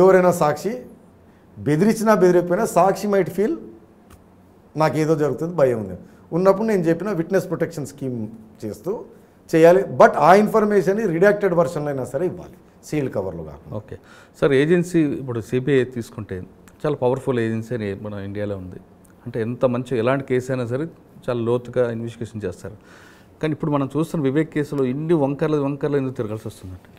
ఎవరైనా సాక్షి బెదిరించినా బెదిరిపోయినా సాక్షి మైట్ ఫీల్ నాకేదో జరుగుతుంది భయం ఉంది ఉన్నప్పుడు నేను చెప్పిన విట్నెస్ ప్రొటెక్షన్ స్కీమ్ చేస్తూ చేయాలి బట్ ఆ ఇన్ఫర్మేషన్ రిడాక్టెడ్ వర్షన్లో అయినా సరే ఇవ్వాలి సీల్ కవర్లో కాకుండా ఓకే సార్ ఏజెన్సీ ఇప్పుడు సిబిఐ తీసుకుంటే చాలా పవర్ఫుల్ ఏజెన్సీ అని మన ఇండియాలో ఉంది అంటే ఎంత మంచి ఎలాంటి కేసు అయినా సరే చాలా లోతుగా ఇన్వెస్టిగేషన్ చేస్తారు కానీ ఇప్పుడు మనం చూస్తున్న వివేక్ కేసులో ఇన్ని వంకర్లు వంకర్లు ఎందుకు తిరగాల్సి వస్తుందంటే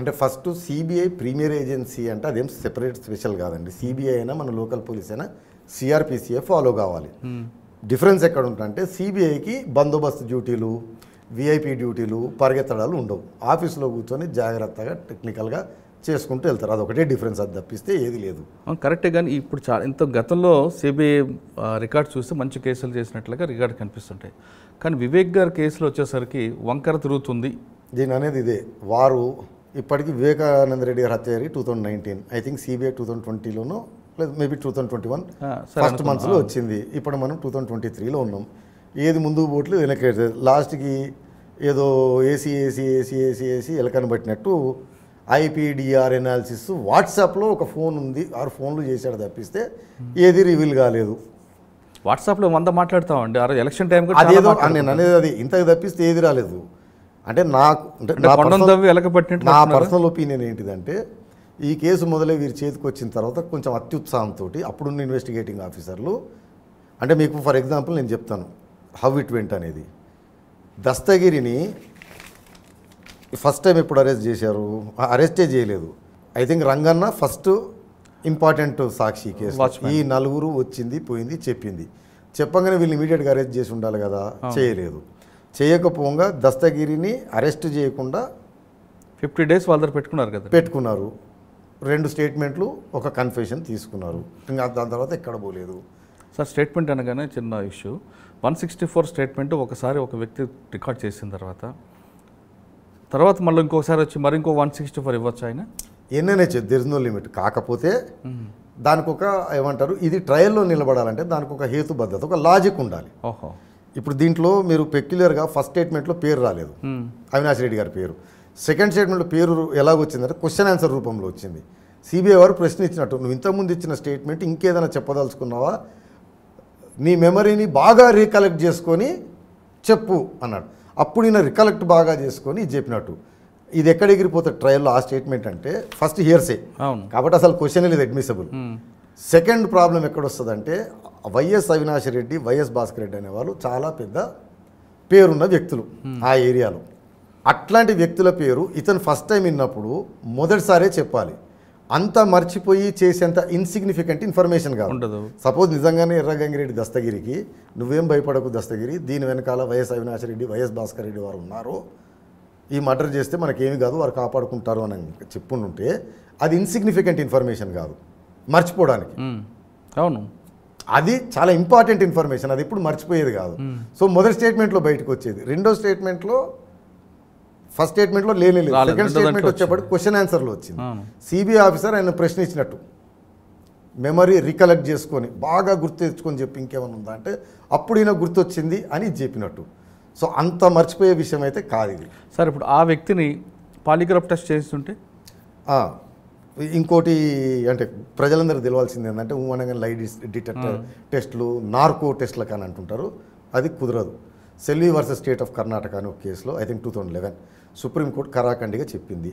అంటే ఫస్ట్ సిబిఐ ప్రీమియర్ ఏజెన్సీ అంటే అదేం సెపరేట్ స్పెషల్ కాదండి సిబిఐ అయినా మన లోకల్ పోలీస్ అయినా సిఆర్పిసిఏ ఫాలో కావాలి డిఫరెన్స్ ఎక్కడ ఉంటుందంటే సిబిఐకి బందోబస్తు డ్యూటీలు విఐపి డ్యూటీలు పరిగెత్తడాలు ఉండవు ఆఫీస్లో కూర్చొని జాగ్రత్తగా టెక్నికల్గా చేసుకుంటూ వెళ్తారు అదొకటే డిఫరెన్స్ అది తప్పిస్తే ఏది లేదు కరెక్టే కానీ ఇప్పుడు చాలా ఇంత గతంలో సిబిఐ రికార్డ్ చూస్తే మంచి కేసులు చేసినట్లుగా రికార్డ్ కనిపిస్తుంటాయి కానీ వివేక్ గారి కేసులు వచ్చేసరికి వంకర తిరుగుతుంది దీని అనేది ఇదే వారు ఇప్పటికీ వివేకానంద రెడ్డి గారు హత్య two thousand nineteen I think CBI two thousand ట్వంటీలోనూ లేదు maybe two thousand twenty one first మంత్స్లో వచ్చింది ఇప్పుడు మనం టూ థౌసండ్ ట్వంటీ త్రీలో ఉన్నాం ఏది ముందుకు పోవట్లేదు వెనక్కి లాస్ట్కి ఏదో ఏసీ ఏసీ ఏసీ ఏసీ ఏసీ ఎలకని పట్టినట్టు ఐపీడిఆర్ ఎనాలిసిస్ వాట్సాప్లో ఒక ఫోన్ ఉంది ఆరు ఫోన్లు చేశాడు తప్పిస్తే ఏది రివీల్ కాలేదు వాట్సాప్లో వంద మాట్లాడుతామండి ఆ ఎలక్షన్ టైం అదేదో నేను అనేది అది ఇంతకు తప్పిస్తే ఏది రాలేదు అంటే నాకు అంటే నా పర్సనల్ ఒపీనియన్ ఏంటిదంటే ఈ కేసు మొదలై వీరి చేతికి వచ్చిన తర్వాత కొంచెం అత్యుత్సాహంతో అప్పుడున్న ఇన్వెస్టిగేటింగ్ ఆఫీసర్లు అంటే మీకు ఫర్ ఎగ్జాంపుల్ నేను చెప్తాను హౌ ఇట్ వెంట్ అనేది దస్తగిరిని ఫస్ట్ టైం ఎప్పుడు అరెస్ట్ చేశారు అరెస్టే చేయలేదు I think Ranganna first important సాక్షి కేసు ఈ నలుగురు వచ్చింది పోయింది చెప్పింది చెప్పగానే వీళ్ళు ఇమీడియట్గా అరెస్ట్ చేసి ఉండాలి కదా చేయలేదు చేయకపోగా దస్తగిరిని అరెస్ట్ చేయకుండా ఫిఫ్టీ డేస్ వాళ్ళ పెట్టుకున్నారు కదా పెట్టుకున్నారు రెండు స్టేట్మెంట్లు ఒక కన్ఫెషన్ తీసుకున్నారు ఇంకా దాని తర్వాత ఎక్కడ పోలేదు సార్ స్టేట్మెంట్ అనగానే చిన్న issue one sixty four statement ఒకసారి ఒక వ్యక్తి రికార్డ్ చేసిన తర్వాత తర్వాత మళ్ళీ ఇంకొకసారి వచ్చి మరి ఇంకో వన్ సిక్స్టీ ఫోర్ ఇవ్వచ్చు ఆయన ఎన్నైనా దేర్ నో లిమిట్ కాకపోతే దానికి ఒక ఏమంటారు ఇది ట్రయల్లో నిలబడాలంటే దానికి ఒక హేతుబద్ధత ఒక లాజిక్ ఉండాలి ఓహో ఇప్పుడు దీంట్లో మీరు పెక్యులర్గా ఫస్ట్ స్టేట్మెంట్లో పేరు రాలేదు అవినాష్ రెడ్డి గారి పేరు సెకండ్ స్టేట్మెంట్లో పేరు ఎలా వచ్చిందంటే క్వశ్చన్ ఆన్సర్ రూపంలో వచ్చింది సిబిఐ వారు ప్రశ్న ఇచ్చినట్టు నువ్వు ఇంతకుముందు ఇచ్చిన స్టేట్మెంట్ ఇంకేదైనా చెప్పదలుచుకున్నావా నీ మెమరీని బాగా రీకలెక్ట్ చేసుకొని చెప్పు అన్నాడు అప్పుడు ఈయన రికలెక్ట్ బాగా చేసుకొని చెప్పినట్టు ఇది ఎక్కడ ఎగిరిపోతుంది ట్రయల్లో ఆ స్టేట్మెంట్ అంటే ఫస్ట్ హియర్సే కాబట్టి అసలు క్వశ్చన్ లేదు అడ్మిసబుల్ సెకండ్ ప్రాబ్లం ఎక్కడొస్తుందంటే వైఎస్ అవినాష్ రెడ్డి వైఎస్ భాస్కర్ రెడ్డి అనేవాళ్ళు చాలా పెద్ద పేరున్న వ్యక్తులు ఆ ఏరియాలో అట్లాంటి వ్యక్తుల పేరు ఇతను ఫస్ట్ టైం విన్నప్పుడు మొదటిసారే చెప్పాలి అంత మర్చిపోయి చేసేంత ఇన్సిగ్నిఫికెంట్ ఇన్ఫర్మేషన్ కాదు ఉండదు సపోజ్ నిజంగానే ఎర్రగంగిరెడ్డి దస్తగిరికి నువ్వేం భయపడకు దస్తగిరి దీని వెనకాల వైఎస్ అవినాష్ రెడ్డి వైఎస్ భాస్కర్ రెడ్డి వారు ఉన్నారు ఈ మర్డర్ చేస్తే మనకేమి కాదు వారు కాపాడుకుంటారు అని చెప్పుంటుంటే అది ఇన్సిగ్నిఫికెంట్ ఇన్ఫర్మేషన్ కాదు మర్చిపోవడానికి అవును అది చాలా ఇంపార్టెంట్ ఇన్ఫర్మేషన్ అది ఇప్పుడు మర్చిపోయేది కాదు సో మొదటి స్టేట్మెంట్లో బయటకు వచ్చేది రెండో స్టేట్మెంట్లో ఫస్ట్ స్టేట్మెంట్లో లేనే లేదు సెకండ్ స్టేట్మెంట్ వచ్చేప్పటికి క్వశ్చన్ ఆన్సర్లో వచ్చింది సిబిఐ ఆఫీసర్ ఆయన ప్రశ్న ఇచ్చినట్టు మెమరీ రికలెక్ట్ చేసుకొని బాగా గుర్తు తెచ్చుకొని చెప్పి ఇంకేమైనా ఉందా అంటే అప్పుడు ఈయన గుర్తొచ్చింది అని చెప్పినట్టు సో అంత మర్చిపోయే విషయం అయితే కాదు ఇది సార్ ఇప్పుడు ఆ వ్యక్తిని పాలిగ్రాఫ్ టెస్ట్ చేస్తుంటే ఇంకోటి అంటే ప్రజలందరూ తెలవాల్సింది ఏంటంటే ఉమ్మనగా లైట్ డిటెక్టర్ టెస్టులు నార్కో టెస్టులకు అని అంటుంటారు అది కుదరదు Selvi versus state of Karnataka అనే ఒక కేసులో I think two thousand eleven Supreme Court కరాఖండిగా చెప్పింది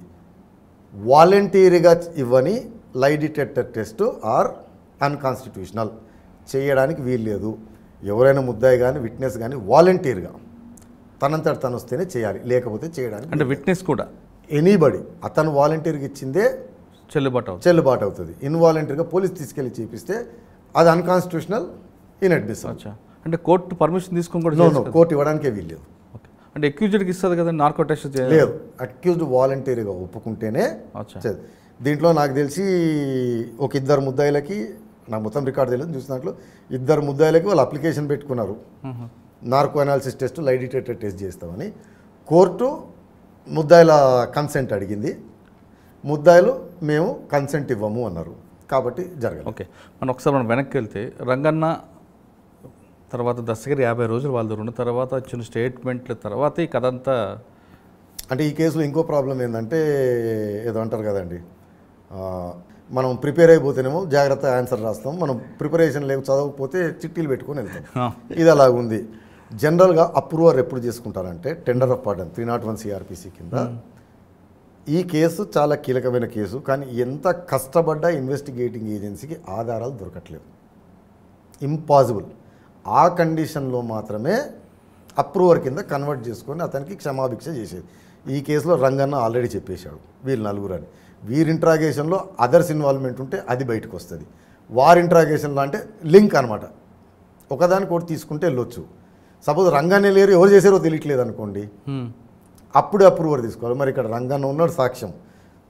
వాలంటీరీగా ఇవ్వని lie detector test are unconstitutional చేయడానికి వీల్లేదు ఎవరైనా ముద్దాయి కానీ విట్నెస్ కానీ వాలంటీర్గా తనంతట తను వస్తేనే చేయాలి లేకపోతే చేయడానికి అంటే విట్నెస్ కూడా ఎనీబడి అతను వాలంటీర్గా ఇచ్చిందే చెల్లుబాటు చెల్లుబాటు అవుతుంది ఇన్వాలంటీర్గా పోలీస్ తీసుకెళ్ళి చేపిస్తే అది అన్కాన్స్టిట్యూషనల్ ఇన్ అడ్మిస్ అచ్చా అంటే కోర్టు పర్మిషన్ తీసుకుని కూడా కోర్టు ఇవ్వడానికే వీల్లేదు అంటే అక్యూజ్డ్కి ఇస్తుంది కదా నార్కో టెస్ట్ లేదు అక్యూజ్డ్ వాలంటీర్గా ఒప్పుకుంటేనే దీంట్లో నాకు తెలిసి ఒక ఇద్దరు ముద్దాయిలకి నా మొత్తం రికార్డు తెలియదు చూసినట్లు ఇద్దరు ముద్దాయిలకి వాళ్ళు అప్లికేషన్ పెట్టుకున్నారు narco analysis test lie detector test చేస్తామని కోర్టు ముద్దాయిల కన్సెంట్ అడిగింది ముద్దాయిలు మేము కన్సెంట్ ఇవ్వము అన్నారు కాబట్టి జరగదు ఓకే మనం ఒకసారి మనం వెనక్కి వెళ్తే రంగన్న తర్వాత దశగిరి యాభై రోజులు వాళ్ళ ఉన్న తర్వాత వచ్చిన స్టేట్మెంట్ల తర్వాత ఈ కథ అంతా అంటే ఈ కేసులో ఇంకో ప్రాబ్లం ఏంటంటే ఏదో అంటారు కదండి మనం ప్రిపేర్ అయిపోతేనేమో జాగ్రత్త ఆన్సర్ రాస్తాం మనం ప్రిపరేషన్ లేక చదవకపోతే చిట్టీలు పెట్టుకొని వెళ్తాం ఇది అలాగుంది జనరల్గా అప్రూవర్ ఎప్పుడు చేసుకుంటారంటే tender of pardon three not one CrPC కింద ఈ కేసు చాలా కీలకమైన కేసు కానీ ఎంత కష్టపడ్డా ఇన్వెస్టిగేటింగ్ ఏజెన్సీకి ఆధారాలు దొరకట్లేదు ఇంపాసిబుల్ ఆ కండిషన్లో మాత్రమే అప్రూవర్ కింద కన్వర్ట్ చేసుకొని అతనికి క్షమాభిక్ష చేసేది ఈ కేసులో రంగన్న ఆల్రెడీ చెప్పేశాడు వీళ్ళు నలుగురు అని వీరి ఇంట్రాగేషన్లో అదర్స్ ఇన్వాల్వ్మెంట్ ఉంటే అది బయటకు వస్తుంది వారి ఇంట్రాగేషన్లో అంటే లింక్ అనమాట ఒకదానికి ఒకటి తీసుకుంటే వెళ్ళొచ్చు సపోజ్ రంగన్నే లేరు ఎవరు చేశారో తెలియట్లేదు అనుకోండి అప్పుడు అప్రూవర్ తీసుకోవాలి మరి ఇక్కడ రంగన్న ఉన్నాడు సాక్ష్యం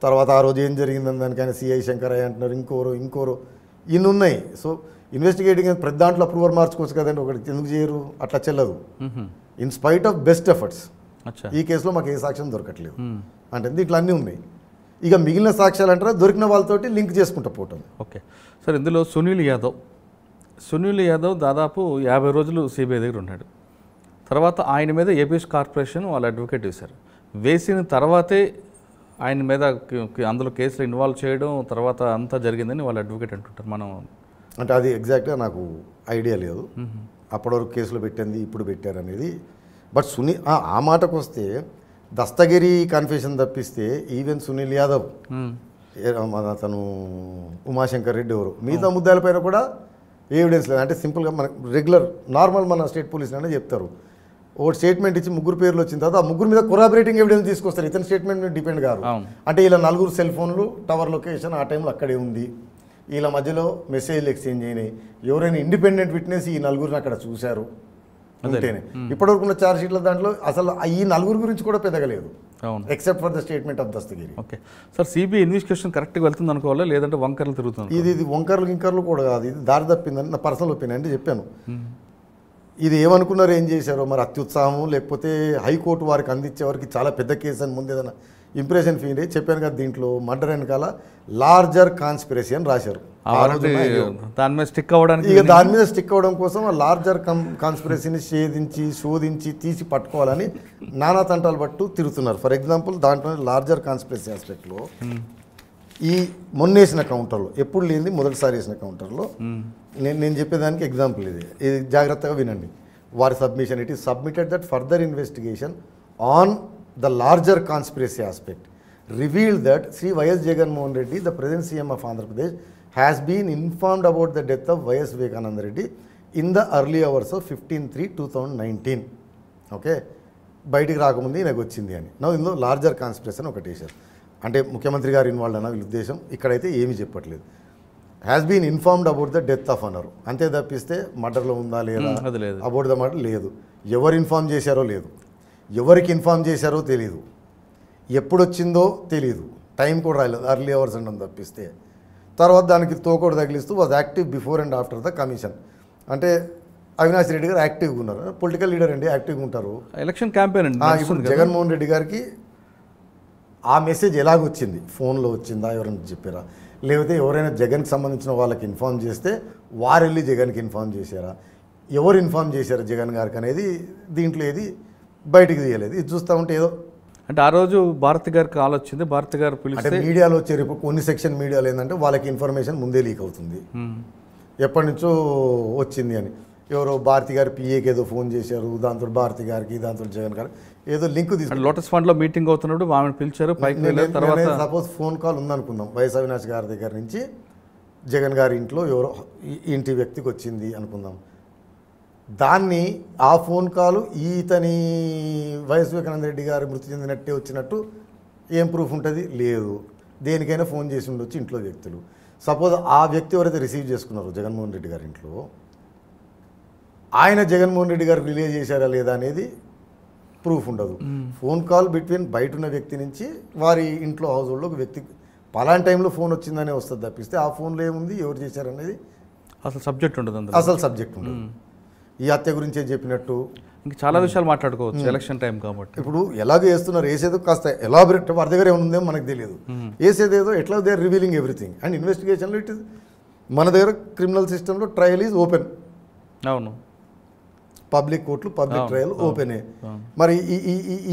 తర్వాత ఆ రోజు ఏం జరిగిందని దానికైనా సిఐ శంకరయ్య అంటున్నారు ఇంకోరు ఇంకోరు ఇన్ని ఉన్నాయి సో ఇన్వెస్టిగేటింగ్ ప్రతి దాంట్లో అప్రూవర్ మార్చుకోవచ్చు కదండి ఒకటి ఎందుకు చేయరు అట్లా చెల్లదు in spite of best efforts ఈ కేసులో మాకు ఏ సాక్ష్యం దొరకట్లేదు అంటే దీంట్లో అన్నీ ఉన్నాయి ఇక మిగిలిన సాక్ష్యాలు అంటారా దొరికిన వాళ్ళతోటి లింక్ చేసుకుంటూ పోవటం ఓకే సార్ ఇందులో సునీల్ యాదవ్ సునీల్ యాదవ్ దాదాపు యాభై రోజులు సిబిఐ దగ్గర ఉన్నాడు తర్వాత ఆయన మీద ఏపీఎస్ కార్పొరేషన్ వాళ్ళు అడ్వకేట్ వేశారు వేసిన తర్వాతే ఆయన మీద అందులో కేసులు ఇన్వాల్వ్ చేయడం తర్వాత అంతా జరిగిందని వాళ్ళ అడ్వకేట్ అంటుంటారు మనం అంటే అది ఎగ్జాక్ట్గా నాకు ఐడియా లేదు అప్పటివరకు కేసులు పెట్టింది ఇప్పుడు పెట్టారు అనేది బట్ సునీ ఆ మాటకు వస్తే దస్తగిరి కన్ఫ్యూషన్ తప్పిస్తే ఈవెన్ సునీల్ యాదవ్ తను ఉమాశంకర్ రెడ్డి ఎవరు మిగతా ముద్దాలపైన కూడా ఎవిడెన్స్ లేదు అంటే సింపుల్గా మన రెగ్యులర్ నార్మల్ మన స్టేట్ పోలీసులు అనేది చెప్తారు ఓ స్టేట్మెంట్ ఇచ్చి ముగ్గురు పేర్లు వచ్చిన తర్వాత ఆ ముగ్గురు మీద కొరాబరేటింగ్ ఎవిడెన్స్ తీసుకొస్తారు ఇతని స్టేట్మెంట్ మీద డిపెండ్ కాదు అంటే ఇలా నలుగురు సెల్ ఫోన్లు టవర్ లొకేషన్ ఆ టైంలో అక్కడే ఉంది వీళ్ళ మధ్యలో మెసేజ్లు ఎక్స్చేంజ్ అయినాయి ఎవరైనా ఇండిపెండెంట్ విట్నెస్ ఈ నలుగురిని అక్కడ చూశారు అంతేనే ఇప్పటివరకు ఉన్న చార్జ్ షీట్ల దాంట్లో అసలు ఈ నలుగురు గురించి కూడా పెదగలేదు except for the statement of Dastagiri okay sir CBI investigation కరెక్ట్గా వెళ్తుంది అనుకోవాలి లేదంటే వంకర్లు తిరుగుతుంది ఇది ఇది వంకర్లు గింకర్లు కూడా కాదు ఇది దారి తప్పిందని నా పర్సనల్ ఒపీనియన్ అంటే చెప్పాను ఇది ఏమనుకున్నారు ఏం చేశారో మరి అత్యుత్సాహం లేకపోతే హైకోర్టు వారికి అందించే వారికి చాలా పెద్ద కేసు అని ముందు ఏదైనా ఇంప్రెషన్ ఫీని చెప్పాను కదా దీంట్లో మర్డర్ వెనకాల లార్జర్ కాన్స్పిరసీ అని రాశారు దాని మీద స్టిక్ అవ్వడానికి ఇక దాని మీద స్టిక్ అవ్వడం కోసం లార్జర్ కాన్స్పిరసీని షేధించి శోధించి తీసి పట్టుకోవాలని నానా తంటాలు పట్టు తిరుగుతున్నారు ఫర్ ఎగ్జాంపుల్ దాంట్లో లార్జర్ కాన్స్పిరసీ ఆస్పెక్ట్లో ఈ మొన్నేసిన కౌంటర్లో ఎప్పుడు లేనిది మొదటిసారి వేసిన కౌంటర్లో నేను నేను చెప్పేదానికి ఎగ్జాంపుల్ ఇది ఇది జాగ్రత్తగా వినండి వారి submission it is submitted that further investigation on the larger conspiracy aspect revealed that Sri Y.S. Jagannamohan Reddy, the present CM of Andhra Pradesh, has been informed about the death of Y.S. Vivekananda Reddy in the early hours of 15-3-2019. Okay బయటికి రాకముందు ఈయనకు వచ్చింది అని నా ఇందులో larger conspiracy అని ఒకటి వేశారు అంటే ముఖ్యమంత్రి గారు ఇన్వాల్వ్ అన్న వీళ్ళ ఉద్దేశం ఇక్కడైతే ఏమీ చెప్పట్లేదు has been informed about the death of అన్నారు అంతే తప్పిస్తే మర్డర్లో ఉందా లేదా అబౌట్ ద మర్డర్ లేదు ఎవరు ఇన్ఫార్మ్ చేశారో లేదు ఎవరికి ఇన్ఫామ్ చేశారో తెలియదు ఎప్పుడు వచ్చిందో తెలియదు టైం కూడా రాలేదు అర్లీ అవర్స్ అండం తప్పిస్తే తర్వాత దానికి తోకోడు తగిలిస్తూ was active before and after the commission అంటే అవినాష్ రెడ్డి గారు యాక్టివ్గా ఉన్నారు పొలిటికల్ లీడర్ అండి యాక్టివ్గా ఉంటారు ఎలక్షన్ క్యాంపెయిన్ అండి జగన్మోహన్ రెడ్డి గారికి ఆ మెసేజ్ ఎలాగొచ్చింది ఫోన్లో వచ్చిందా ఎవరైనా చెప్పారా లేకపోతే ఎవరైనా జగన్కి సంబంధించిన వాళ్ళకి ఇన్ఫామ్ చేస్తే వారు వెళ్ళి జగన్కి ఇన్ఫామ్ చేశారా ఎవరు ఇన్ఫామ్ చేశారు జగన్ గారికి అనేది దీంట్లో ఏది బయటికి తీయలేదు ఇది చూస్తూ ఉంటే ఏదో అంటే ఆ రోజు భారతి గారికి కాల్ వచ్చింది భారతి గారు పిలిస్తే మీడియాలో వచ్చే రేపు కొన్ని సెక్షన్ మీడియాలో ఏంటంటే వాళ్ళకి ఇన్ఫర్మేషన్ ముందే లీక్ అవుతుంది ఎప్పటి నుంచో వచ్చింది అని ఎవరో భారతి గారు పిఏకి ఏదో ఫోన్ చేశారు దాంతో భారతి గారికి దాంతో జగన్ గారు ఏదో లింక్ తీసుకు లోటస్ ఫండ్లో మీటింగ్ అవుతున్నప్పుడు ఆమెను పిలిచారు పైకి సపోజ్ ఫోన్ కాల్ ఉందనుకుందాం వైఎస్ అవినాష్ గారి దగ్గర నుంచి జగన్ గారి ఇంట్లో ఎవరో ఇంటి వ్యక్తికి వచ్చింది అనుకుందాం దాన్ని ఆ ఫోన్ కాల్ ఈతని వైఎస్ వివేకానంద రెడ్డి గారు మృతి చెందినట్టే వచ్చినట్టు ఏం ప్రూఫ్ ఉంటుంది లేదు దేనికైనా ఫోన్ చేసి ఉండొచ్చు ఇంట్లో వ్యక్తులు సపోజ్ ఆ వ్యక్తి ఎవరైతే రిసీవ్ చేసుకున్నారో జగన్మోహన్ రెడ్డి గారి ఇంట్లో ఆయన జగన్మోహన్ రెడ్డి గారు రిలీజ్ చేశారా లేదా అనేది ప్రూఫ్ ఉండదు ఫోన్ కాల్ బిట్వీన్ బయట ఉన్న వ్యక్తి నుంచి వారి ఇంట్లో హౌస్ హోల్డ్లో ఒక వ్యక్తి పలాంటి టైంలో ఫోన్ వచ్చిందనే వస్తుంది తప్పిస్తే ఆ ఫోన్లో ఏముంది ఎవరు చేశారనేది అసలు సబ్జెక్ట్ ఉండదు అసలు సబ్జెక్ట్ ఉండదు ఈ హత్య గురించే చెప్పినట్టు ఇంకా చాలా విషయాలు మాట్లాడుకోవచ్చు ఎలక్షన్ టైం కాబట్టి ఇప్పుడు ఎలాగ వేస్తున్నారు వేసేదో కాస్త ఎలాబరేట్ వారి దగ్గర ఏముందో మనకు తెలియదు వేసేదేదో ఎట్లా దే రివీలింగ్ ఎవ్రీథింగ్ అండ్ ఇన్వెస్టిగేషన్లో ఇట్ ఇస్ మన దగ్గర క్రిమినల్ సిస్టంలో ట్రయల్ ఈజ్ ఓపెన్ అవును పబ్లిక్ కోర్టులు పబ్లిక్ ట్రయల్ ఓపెనే మరి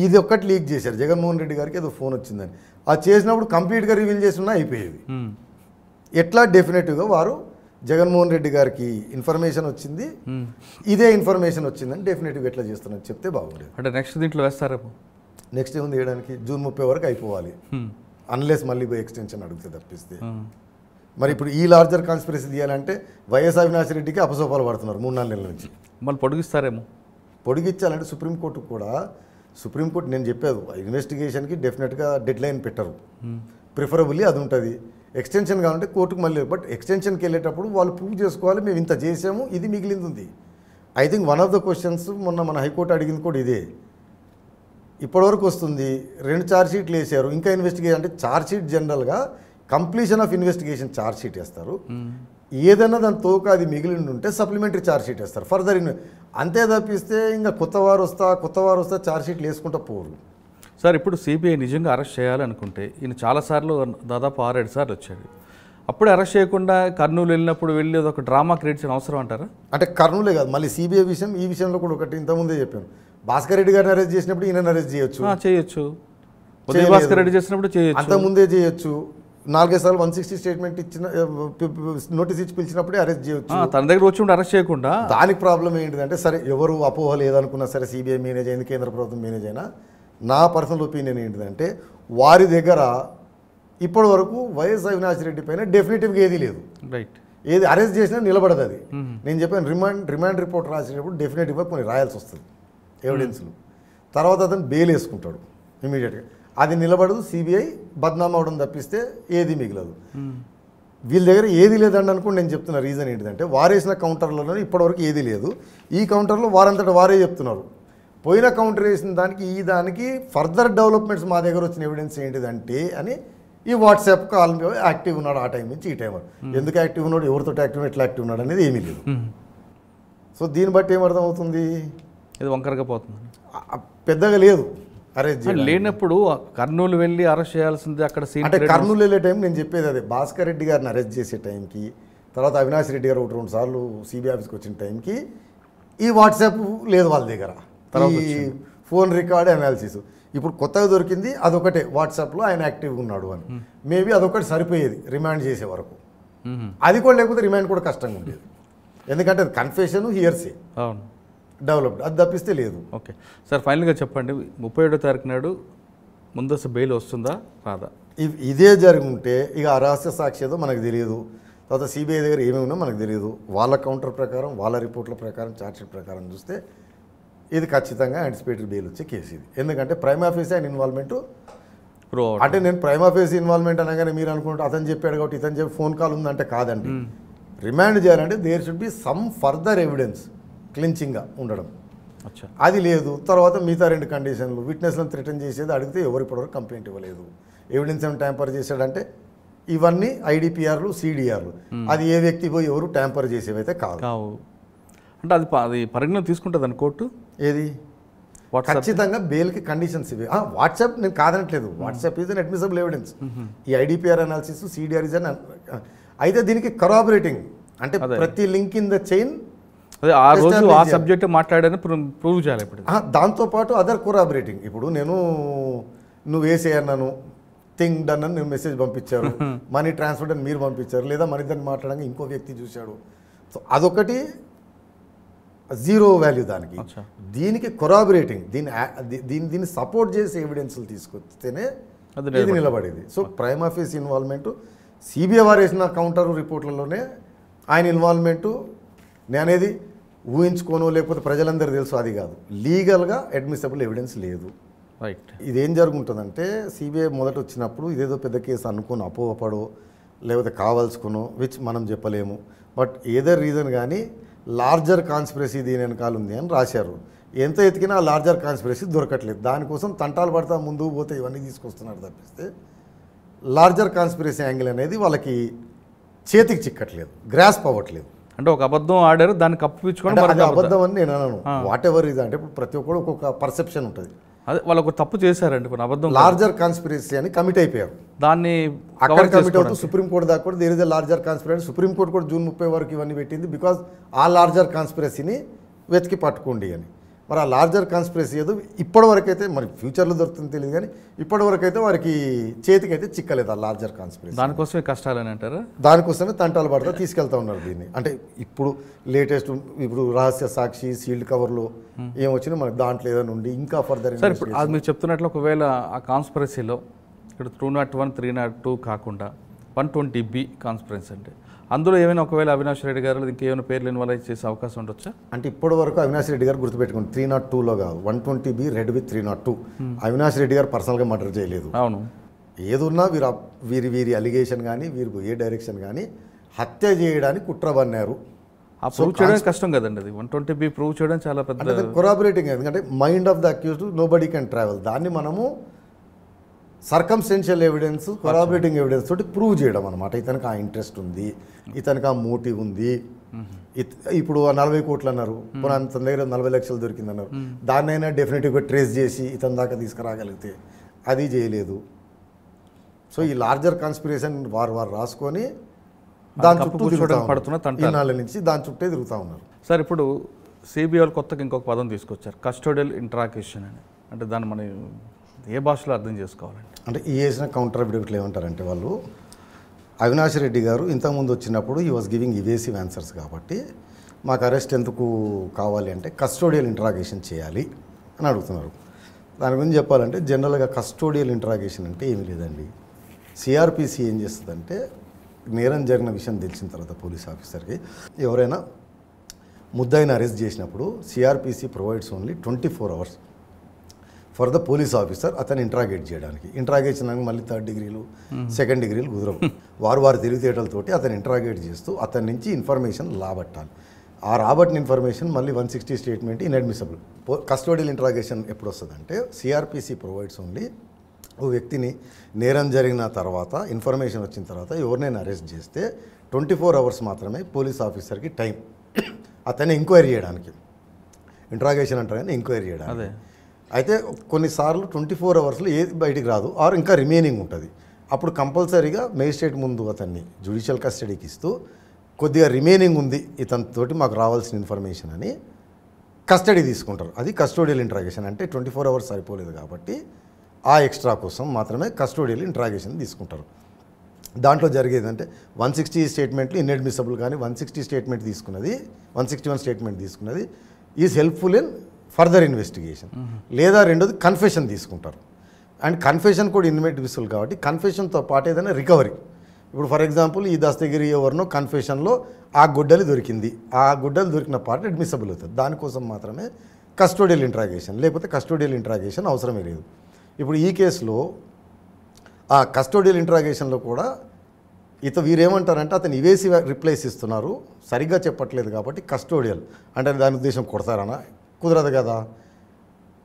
ఇది ఒక్కటి లీక్ చేశారు జగన్మోహన్ రెడ్డి గారికి ఏదో ఫోన్ వచ్చిందని అది చేసినప్పుడు కంప్లీట్గా రివీల్ చేసినా అయిపోయేది ఎట్లా డెఫినెట్గా వారు జగన్మోహన్ రెడ్డి గారికి ఇన్ఫర్మేషన్ వచ్చింది hmm. ఇదే ఇన్ఫర్మేషన్ వచ్చిందని డెఫినెట్గా ఎట్లా చేస్తున్నారు చెప్తే బాగుండేది అంటే నెక్స్ట్ దీంట్లో వేస్తారేమో నెక్స్ట్ ఏముంది వేయడానికి జూన్ ముప్పై వరకు అయిపోవాలి అన్లెస్ hmm. మళ్ళీ పోయి ఎక్స్టెన్షన్ అడిగితే తప్పిస్తే hmm. మరి ఇప్పుడు ఈ లార్జర్ కాన్స్పిరసీ తీయాలంటే వైఎస్ అవినాష్ రెడ్డికి అపసోపాలు పడుతున్నారు మూడు నాలుగు నెలల నుంచి మళ్ళీ పొడిగిస్తారేమో పొడిగించాలంటే సుప్రీంకోర్టు కూడా సుప్రీంకోర్టు నేను చెప్పేది ఇన్వెస్టిగేషన్కి డెఫినెట్గా డెడ్ లైన్ పెట్టరు ప్రిఫరబుల్లీ అది ఉంటుంది ఎక్స్టెన్షన్ కావాలంటే కోర్టుకు మళ్ళీ బట్ ఎక్స్టెన్షన్కి వెళ్ళేటప్పుడు వాళ్ళు ప్రూవ్ చేసుకోవాలి మేము ఇంత చేసాము ఇది మిగిలింది I think one of the questions మొన్న మన హైకోర్టు అడిగింది కూడా ఇదే ఇప్పటివరకు వస్తుంది రెండు ఛార్జ్షీట్లు వేసారు ఇంకా ఇన్వెస్టిగేషన్ అంటే ఛార్జ్షీట్ జనరల్గా కంప్లీషన్ ఆఫ్ ఇన్వెస్టిగేషన్ ఛార్జ్షీట్ వేస్తారు hmm. ఏదైనా దాని తోక అది మిగిలిన ఉంటే సప్లిమెంటరీ ఛార్జ్షీట్ వేస్తారు ఫర్దర్ అంతే తప్పిస్తే ఇంకా కొత్త వారు వస్తా కొత్త వారు వస్తా ఛార్జ్షీట్లు వేసుకుంటూ పోరు సార్ ఇప్పుడు సిబిఐ నిజంగా అరెస్ట్ చేయాలనుకుంటే ఈయన చాలాసార్లు దాదాపు ఆరేడు సార్లు వచ్చాడు అప్పుడు అరెస్ట్ చేయకుండా కర్నూలు వెళ్ళినప్పుడు వెళ్ళి ఒక డ్రామా క్రియేట్ చేయడం అవసరం అంటారా అంటే కర్నూలే కాదు మళ్ళీ సిబిఐ విషయం ఈ విషయంలో కూడా ఒకటి ఇంతకుముందే చెప్పాను భాస్కర్ రెడ్డి గారిని అరెస్ట్ చేసినప్పుడు ఈయన అరెస్ట్ చేయొచ్చు చేయొచ్చు భాస్కర్ రెడ్డి చేసినప్పుడు చేయొచ్చు అంతకుముందే చేయొచ్చు నాలుగైదు సార్లు వన్ సిక్స్టీ స్టేట్మెంట్ ఇచ్చిన నోటీస్ ఇచ్చి పిలిచినప్పుడే అరెస్ట్ చేయొచ్చు తన దగ్గర వచ్చి అరెస్ట్ చేయకుండా దానికి ప్రాబ్లం ఏంటిదంటే సరే ఎవరు అపోహ ఏదనుకున్నా సరే సిబిఐ మేనేజ్ అయింది కేంద్ర ప్రభుత్వం మేనేజ్ అయినా నా పర్సనల్ ఒపీనియన్ ఏంటిదంటే వారి దగ్గర ఇప్పటి వరకు వైఎస్ అవినాష్ రెడ్డి పైన డెఫినెటివ్గా ఏది లేదు రైట్ ఏది అరెస్ట్ చేసినా నిలబడదు అది నేను చెప్పాను రిమాండ్ రిమాండ్ రిపోర్ట్ రాసినప్పుడు డెఫినెటివ్గా కొన్ని రాయాల్సి వస్తుంది ఎవిడెన్స్లు తర్వాత అతను బెయిల్ వేసుకుంటాడు ఇమీడియట్గా అది నిలబడదు సిబిఐ బద్నాం అవడం తప్పిస్తే ఏది మిగలదు వీళ్ళ దగ్గర ఏది లేదండి అనుకుంటే నేను చెప్తున్న రీజన్ ఏంటిదంటే వారేసిన కౌంటర్లలో ఇప్పటివరకు ఏది లేదు ఈ కౌంటర్లో వారంతటా వారే చెప్తున్నారు పోయిన కౌంటర్ వేసిన దానికి ఈ దానికి ఫర్దర్ డెవలప్మెంట్స్ మా దగ్గర వచ్చిన ఎవిడెన్స్ ఏంటిదంటే అని ఈ వాట్సాప్ కాల్ యాక్టివ్ ఉన్నాడు ఆ టైం నుంచి ఈ టైం ఎందుకు యాక్టివ్ ఉన్నాడు ఎవరితో యాక్టివ్ ఎట్లా యాక్టివ్ ఉన్నాడు అనేది ఏమీ లేదు సో దీన్ని బట్టి ఏమర్థం అవుతుంది ఇది వంకరగా పోతుంది పెద్దగా లేదు అరే లేనప్పుడు కర్నూలు వెళ్ళి అరెస్ట్ చేయాల్సింది అక్కడ అంటే కర్నూలు వెళ్ళే టైం నేను చెప్పేది అదే భాస్కర్ రెడ్డి గారిని అరెస్ట్ చేసే టైంకి తర్వాత అవినాష్ రెడ్డి గారు ఒకటి రెండు సార్లు సిబిఐ ఆఫీస్కి వచ్చిన టైంకి ఈ వాట్సాప్ లేదు వాళ్ళ దగ్గర తర్వాత ఫోన్ రికార్డ్ అనాలిసిస్ ఇప్పుడు కొత్తగా దొరికింది అదొకటే వాట్సాప్లో ఆయన యాక్టివ్గా ఉన్నాడు అని మేబీ అదొకటి సరిపోయేది రిమాండ్ చేసే వరకు అది కూడా లేకపోతే రిమాండ్ కూడా కష్టంగా ఉండేది ఎందుకంటే అది కన్ఫెషన్ హియర్సే డెవలప్డ్ అది తప్పిస్తే లేదు ఓకే సార్ ఫైనల్గా చెప్పండి ముప్పై ఏడో తారీఖు నాడు ముందస్తు బెయిల్ వస్తుందా రాదా ఇదే జరిగి ఉంటే ఇక ఆ రహస్య సాక్షి ఏదో మనకు తెలియదు తర్వాత సిబిఐ దగ్గర ఏమేమి ఉన్నా మనకు తెలియదు వాళ్ళ కౌంటర్ ప్రకారం వాళ్ళ రిపోర్ట్ల ప్రకారం ఛార్జ్షీట్ ప్రకారం చూస్తే ఇది ఖచ్చితంగా యాంటిసిపేటరీ బెయిల్ వచ్చే కేసు ఇది ఎందుకంటే ప్రైమ్ ఆఫీస్ అండ్ ఇన్వాల్వ్మెంట్ అంటే నేను ప్రైమ్ ఆఫీస్ ఇన్వాల్వ్మెంట్ అనగానే మీరు అనుకుంటే అతను చెప్పాడు కాబట్టి ఇతను చెప్పి ఫోన్ కాల్ ఉందంటే కాదండి రిమాండ్ hmm. చేయాలంటే there should be some further evidence క్లించింగ్గా ఉండడం అది లేదు తర్వాత మిగతా రెండు కండిషన్లు విట్నెస్లను త్రిటన్ చేసేది అడిగితే ఎవరు ఇప్పటివరకు కంప్లైంట్ ఇవ్వలేదు ఎవిడెన్స్ ఏమి ట్యాంపర్ చేశాడంటే ఇవన్నీ ఐడిపిఆర్లు సిడిఆర్లు hmm. అది ఏ వ్యక్తి పోయి ఎవరు ట్యాంపర్ చేసేవైతే కాదు అంటే అది అది పరిగణన తీసుకుంటుందని కోర్టు ఏది ఖచ్చితంగా బెయిల్కి కండిషన్స్ ఇవి వాట్సాప్ నేను కాదనట్లేదు WhatsApp is inadmissible evidence ఈ ఐడిపిఆర్ అనాలిసిస్ సిడిఆర్ ఈజ్ అని అయితే దీనికి కరాబరేటింగ్ అంటే ప్రతి లింక్ ఇన్ ద చైన్ ఆ రోజు ఆ సబ్జెక్ట్ మాట్లాడాను ప్రూవ్ చేయాలి ఇప్పుడు దాంతోపాటు అదర్ కొరాబరేటింగ్ ఇప్పుడు నేను నువ్వు వేసేయన్నాను థింగ్ డన్ అని నేను మెసేజ్ పంపించారు మనీ ట్రాన్స్ఫర్ అని మీరు పంపించారు లేదా మన ఇద్దరిని మాట్లాడంగా ఇంకో వ్యక్తి చూశాడు సో అదొకటి జీరో వాల్యూ దానికి దీనికి కొరాబరేటింగ్ దీని దీన్ని దీన్ని సపోర్ట్ చేసే ఎవిడెన్స్లు తీసుకొస్తేనే ఇది నిలబడేది so prime office involvement CBI వారు వేసిన కౌంటర్ రిపోర్ట్లలోనే ఆయన ఇన్వాల్వ్మెంటు నేనేది ఊహించుకోను లేకపోతే ప్రజలందరూ తెలుసు అది కాదు లీగల్గా అడ్మిసబుల్ ఎవిడెన్స్ లేదు రైట్ ఏం జరుగుతుందంటే సిబిఐ మొదట వచ్చినప్పుడు ఇదేదో పెద్ద కేసు అనుకుని అపోహపడో లేకపోతే కావాల్సుకునో విచ్ మనం చెప్పలేము బట్ ఏదర్ రీజన్ కానీ లార్జర్ కాన్స్పిరసీ దీని వెనకాల ఉంది అని రాశారు ఎంత ఎతికినా లార్జర్ కాన్స్పిరసీ దొరకట్లేదు దానికోసం తంటాలు పడతా ముందు పోతే ఇవన్నీ తీసుకొస్తున్నారు తప్పిస్తే లార్జర్ కాన్స్పిరసీ యాంగిల్ అనేది వాళ్ళకి చేతికి చిక్కట్లేదు గ్రాస్ప్ అవ్వట్లేదు అంటే ఒక అబద్ధం ఆడారు దాన్ని కప్పించుకోవడం అబద్ధం అని నేను అనను వాట్ ఎవర్ ఇది అంటే ఇప్పుడు ప్రతి ఒక్కరు ఒక్కొక్క పర్సెప్షన్ ఉంటుంది అదే వాళ్ళు ఒక తప్పు చేశారండి కొన్ని అబద్ధం లార్జర్ కాన్స్పిరసీ అని కమిట్ అయిపోయారు దాన్ని అక్కడ కమిట్ అవుతూ సుప్రీంకోర్టు దాకా కూడా there is larger conspiracy supreme court కూడా జూన్ ముప్పై వరకు ఇవన్నీ పెట్టింది బికాజ్ ఆ లార్జర్ కాన్స్పిరసీని వెతికి పట్టుకోండి అని మరి ఆ లార్జర్ కాన్స్పిరసీ ఏదో ఇప్పటివరకు అయితే మరి ఫ్యూచర్లో దొరుకుతుంది తెలియదు కానీ ఇప్పటివరకు అయితే వారికి చేతికి అయితే చిక్కలేదు ఆ లార్జర్ కాన్స్పిరసీ దానికోసమే కష్టాలు అని అంటారు దానికోసమే తంటాలు పడతా తీసుకెళ్తా ఉన్నారు దీన్ని అంటే ఇప్పుడు లేటెస్ట్ ఇప్పుడు రహస్య సాక్షి సీల్డ్ కవర్లో hmm. ఏమొచ్చినా మనకి దాంట్లో ఏదైనా ఉండి ఇంకా ఫర్దర్ ఇప్పుడు అది మీరు చెప్తున్నట్లు ఒకవేళ ఆ కాన్స్పిరసీలో ఇక్కడ two not one three not two కాకుండా వన్ ట్వంటీ బి కాన్స్పిరెన్స్ అంటే అందులో ఏమైనా ఒకవేళ అవినాష్ రెడ్డి గారు ఇంకేమైనా పేర్లు ఇన్వాల్వ్ వాళ్ళు చేసే అవకాశం ఉండొచ్చా అంటే ఇప్పటి వరకు అవినాష్ రెడ్డి గారు గుర్తుపెట్టుకోండి త్రీ నాట్ టూలో కాదు one twenty B read with three not two Avinash Reddy garu పర్సనల్గా మర్డర్ చేయలేదు అవును ఏదున్నా వీరు వీరి వీరి అలిగేషన్ కానీ వీరు ఏ డైరెక్షన్ కానీ హత్య చేయడానికి కుట్ర పన్నారు ప్రూవ్ చేయడం కష్టం కదండి అది వన్ ట్వంటీ బి ప్రూవ్ చేయడం చాలా పెద్ద కొరాబరేటింగ్ ఎందుకంటే mind of the accused nobody can travel దాన్ని మనము సర్కంస్టెన్షియల్ ఎవిడెన్స్ కొరాబరేటింగ్ ఎవిడెన్స్ తోటి ప్రూవ్ చేయడం అనమాట ఇతనికి ఆ ఇంట్రెస్ట్ ఉంది ఇతనికి ఆ మోటివ్ ఉంది mm-hmm. ఇప్పుడు నలభై కోట్లు అన్నారు mm. పునః తన దగ్గర నలభై లక్షలు దొరికిందన్నారు mm. దాన్నైనా డెఫినెట్గా ట్రేస్ చేసి ఇతని దాకా తీసుకురాగలిగితే అది చేయలేదు సో ఈ లార్జర్ కాన్స్పిరేషన్ వారు వారు రాసుకొని దాని చుట్టూ పడుతున్న ఇన్నాళ్ళ నుంచి దాని చుట్టే తిరుగుతూ ఉన్నారు సార్ ఇప్పుడు సిబిఐ కొత్తగా ఇంకొక పదం తీసుకొచ్చారు కస్టోడియల్ ఇంట్రాకేషన్ అని అంటే దాన్ని మనం ఏ భాషలో అర్థం చేసుకోవాలండి అంటే ఈ వేసిన కౌంటర్ అఫిడవిట్లు ఏమంటారంటే వాళ్ళు అవినాష్ రెడ్డి గారు ఇంతకుముందు వచ్చినప్పుడు ఈ వాజ్ గివింగ్ ఇవేసివ్ ఆన్సర్స్ కాబట్టి మాకు అరెస్ట్ ఎందుకు కావాలి అంటే కస్టోడియల్ ఇంట్రాగేషన్ చేయాలి అని అడుగుతున్నారు దాని గురించి చెప్పాలంటే జనరల్గా కస్టోడియల్ ఇంట్రాగేషన్ అంటే ఏమీ లేదండి సిఆర్పిసి ఏం చేస్తుందంటే నేరం జరిగిన విషయం తెలిసిన తర్వాత పోలీస్ ఆఫీసర్కి ఎవరైనా ముద్దైన అరెస్ట్ చేసినప్పుడు CrPC provides only twenty four hours for the police officer అతను ఇంట్రాగేట్ చేయడానికి ఇంట్రాగేట్ చేయడానికి మళ్ళీ థర్డ్ డిగ్రీలు సెకండ్ డిగ్రీలు కుదరవు వారు వారి తెలివితేటలతోటి అతను ఇంట్రాగేట్ చేస్తూ అతని నుంచి ఇన్ఫర్మేషన్ లాబట్టాలి ఆ రాబట్టిన ఇన్ఫర్మేషన్ మళ్ళీ one sixty statement inadmissible custodial interrogation ఎప్పుడు వస్తుందంటే సిఆర్పిసి ప్రొవైడ్స్ ఓన్లీ ఓ వ్యక్తిని నేరం జరిగిన తర్వాత ఇన్ఫర్మేషన్ వచ్చిన తర్వాత ఎవరినైనా అరెస్ట్ చేస్తే ట్వంటీ ఫోర్ అవర్స్ మాత్రమే పోలీస్ ఆఫీసర్కి టైం అతన్ని ఎంక్వైరీ చేయడానికి ఇంట్రాగేషన్ అంటారని ఎంక్వైరీ చేయడానికి అయితే కొన్నిసార్లు ట్వంటీ ఫోర్ అవర్స్లో ఏది బయటికి రాదు ఆర్ ఇంకా రిమైనింగ్ ఉంటుంది అప్పుడు కంపల్సరీగా మేజిస్ట్రేట్ ముందు అతన్ని జ్యుడిషియల్ కస్టడీకి ఇస్తూ కొద్దిగా రిమైనింగ్ ఉంది ఇతనితోటి మాకు రావాల్సిన ఇన్ఫర్మేషన్ అని కస్టడీ తీసుకుంటారు అది కస్టోడియల్ ఇంట్రాగేషన్ అంటే ట్వంటీ ఫోర్ అవర్స్ సరిపోలేదు కాబట్టి ఆ ఎక్స్ట్రా కోసం మాత్రమే కస్టోడియల్ ఇంట్రాగేషన్ తీసుకుంటారు దాంట్లో జరిగేదంటే వన్ సిక్స్టీ స్టేట్మెంట్లు ఇన్అడ్మిసబుల్ కానీ వన్ సిక్స్టీ స్టేట్మెంట్ తీసుకున్నది వన్ సిక్స్టీ వన్ స్టేట్మెంట్ తీసుకున్నది is helpful in further investigation లేదా రెండోది కన్ఫెషన్ తీసుకుంటారు అండ్ కన్ఫెషన్ కూడా ఇన్మేట్ విసులు కాబట్టి కన్ఫెషన్తో పాటు ఏదైనా రికవరీ ఇప్పుడు ఫర్ ఎగ్జాంపుల్ ఈ దస్తగిరి ఎవరినో కన్ఫెషన్లో ఆ గుడ్డలు దొరికింది ఆ గుడ్డలు దొరికిన పార్ట్ అడ్మిసబుల్ అవుతుంది దానికోసం మాత్రమే కస్టోడియల్ ఇంట్రాగేషన్ లేకపోతే కస్టోడియల్ ఇంట్రాగేషన్ అవసరమే లేదు ఇప్పుడు ఈ కేసులో ఆ కస్టోడియల్ ఇంట్రాగేషన్లో కూడా ఇత వీరేమంటారంటే అతను ఇవేసి రిప్లేస్ ఇస్తున్నారు సరిగ్గా చెప్పట్లేదు కాబట్టి కస్టోడియల్ అంటే దాని ఉద్దేశం కొడతారనా కుదరదు కదా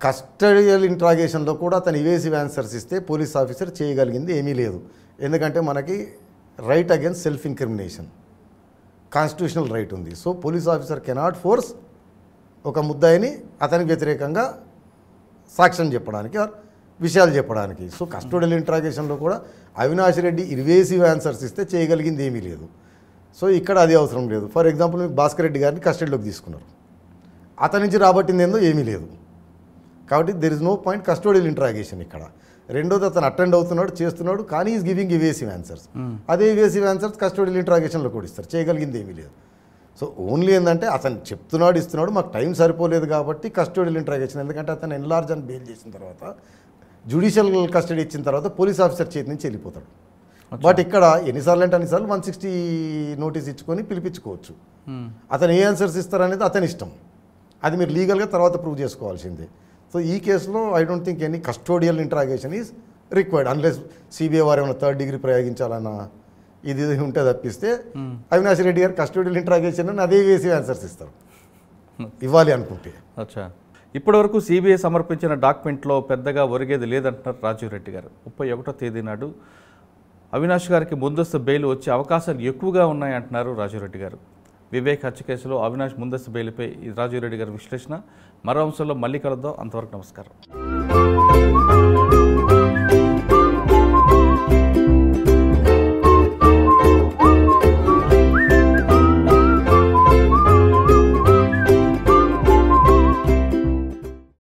కస్టడియల్ ఇంట్రాగేషన్లో కూడా తను ఇవేసివ్ ఆన్సర్స్ ఇస్తే పోలీస్ ఆఫీసర్ చేయగలిగింది ఏమీ లేదు ఎందుకంటే మనకి right against self incrimination constitutional right ఉంది so police officer cannot force ఒక ముద్దాయిని అతనికి వ్యతిరేకంగా సాక్ష్యం చెప్పడానికి విషయాలు చెప్పడానికి సో కస్టోడియల్ ఇంట్రాగేషన్లో కూడా అవినాష్ రెడ్డి ఇర్వేసివ్ ఆన్సర్స్ ఇస్తే చేయగలిగింది ఏమీ లేదు సో ఇక్కడ అది అవసరం లేదు ఫర్ ఎగ్జాంపుల్ మీకు భాస్కర్ రెడ్డి గారిని కస్టడీలోకి తీసుకున్నారు అతని నుంచి రాబట్టింది ఏందో ఏమీ లేదు కాబట్టి there is no point custodial interrogation ఇక్కడ రెండోది అతను అటెండ్ అవుతున్నాడు చేస్తున్నాడు కానీ ఈజ్ గివింగ్ ఇవేసివ్ ఆన్సర్స్ అదే ఇవేసివ్ ఆన్సర్స్ కస్టోడియల్ ఇంట్రాగేషన్లో కూడా ఇస్తారు చేయగలిగింది ఏమీ లేదు సో ఓన్లీ ఏంటంటే అతను చెప్తున్నాడు ఇస్తున్నాడు మాకు టైం సరిపోలేదు కాబట్టి కస్టోడియల్ ఇంట్రాగేషన్ ఎందుకంటే అతను ఎన్లార్జ్ అని బెయిల్ చేసిన తర్వాత జ్యుడిషియల్ కస్టడీ ఇచ్చిన తర్వాత పోలీస్ ఆఫీసర్ చేతి నుంచి వెళ్ళిపోతాడు బట్ ఇక్కడ ఎన్నిసార్లు అంటే అన్నిసార్లు వన్ సిక్స్టీ నోటీస్ ఇచ్చుకొని పిలిపించుకోవచ్చు hmm. అతను ఏ ఆన్సర్స్ ఇస్తారనేది అతని ఇష్టం అది మీరు లీగల్గా తర్వాత ప్రూవ్ చేసుకోవాల్సిందే సో ఈ కేసులో I don't think any custodial interrogation is required unless CBI వారు ఏమైనా థర్డ్ డిగ్రీ ప్రయోగించాలన్న ఇది ఉంటే తప్పిస్తే hmm. అవినాష్ రెడ్డి గారు కస్టోడియల్ ఇంట్రాగేషన్ అని అదే వేసి ఆన్సర్స్ ఇస్తారు hmm. ఇవ్వాలి అనుకుంటే అచ్చా ఇప్పటివరకు సిబిఐ సమర్పించిన డాక్యుమెంట్లో పెద్దగా ఒరిగేది లేదంటున్నారు రాజీవ్ రెడ్డి గారు ముప్పై ఒకటో తేదీ నాడు అవినాష్ గారికి ముందస్తు బెయిల్ వచ్చే అవకాశాలు ఎక్కువగా ఉన్నాయంటున్నారు రాజీవ్ రెడ్డి గారు వివేక్ హత్య కేసులో అవినాష్ ముందస్తు బెయిల్పై రాజీవ్ రెడ్డి గారి విశ్లేషణ మరో అంశంలో మళ్ళీ కలుద్దాం అంతవరకు నమస్కారం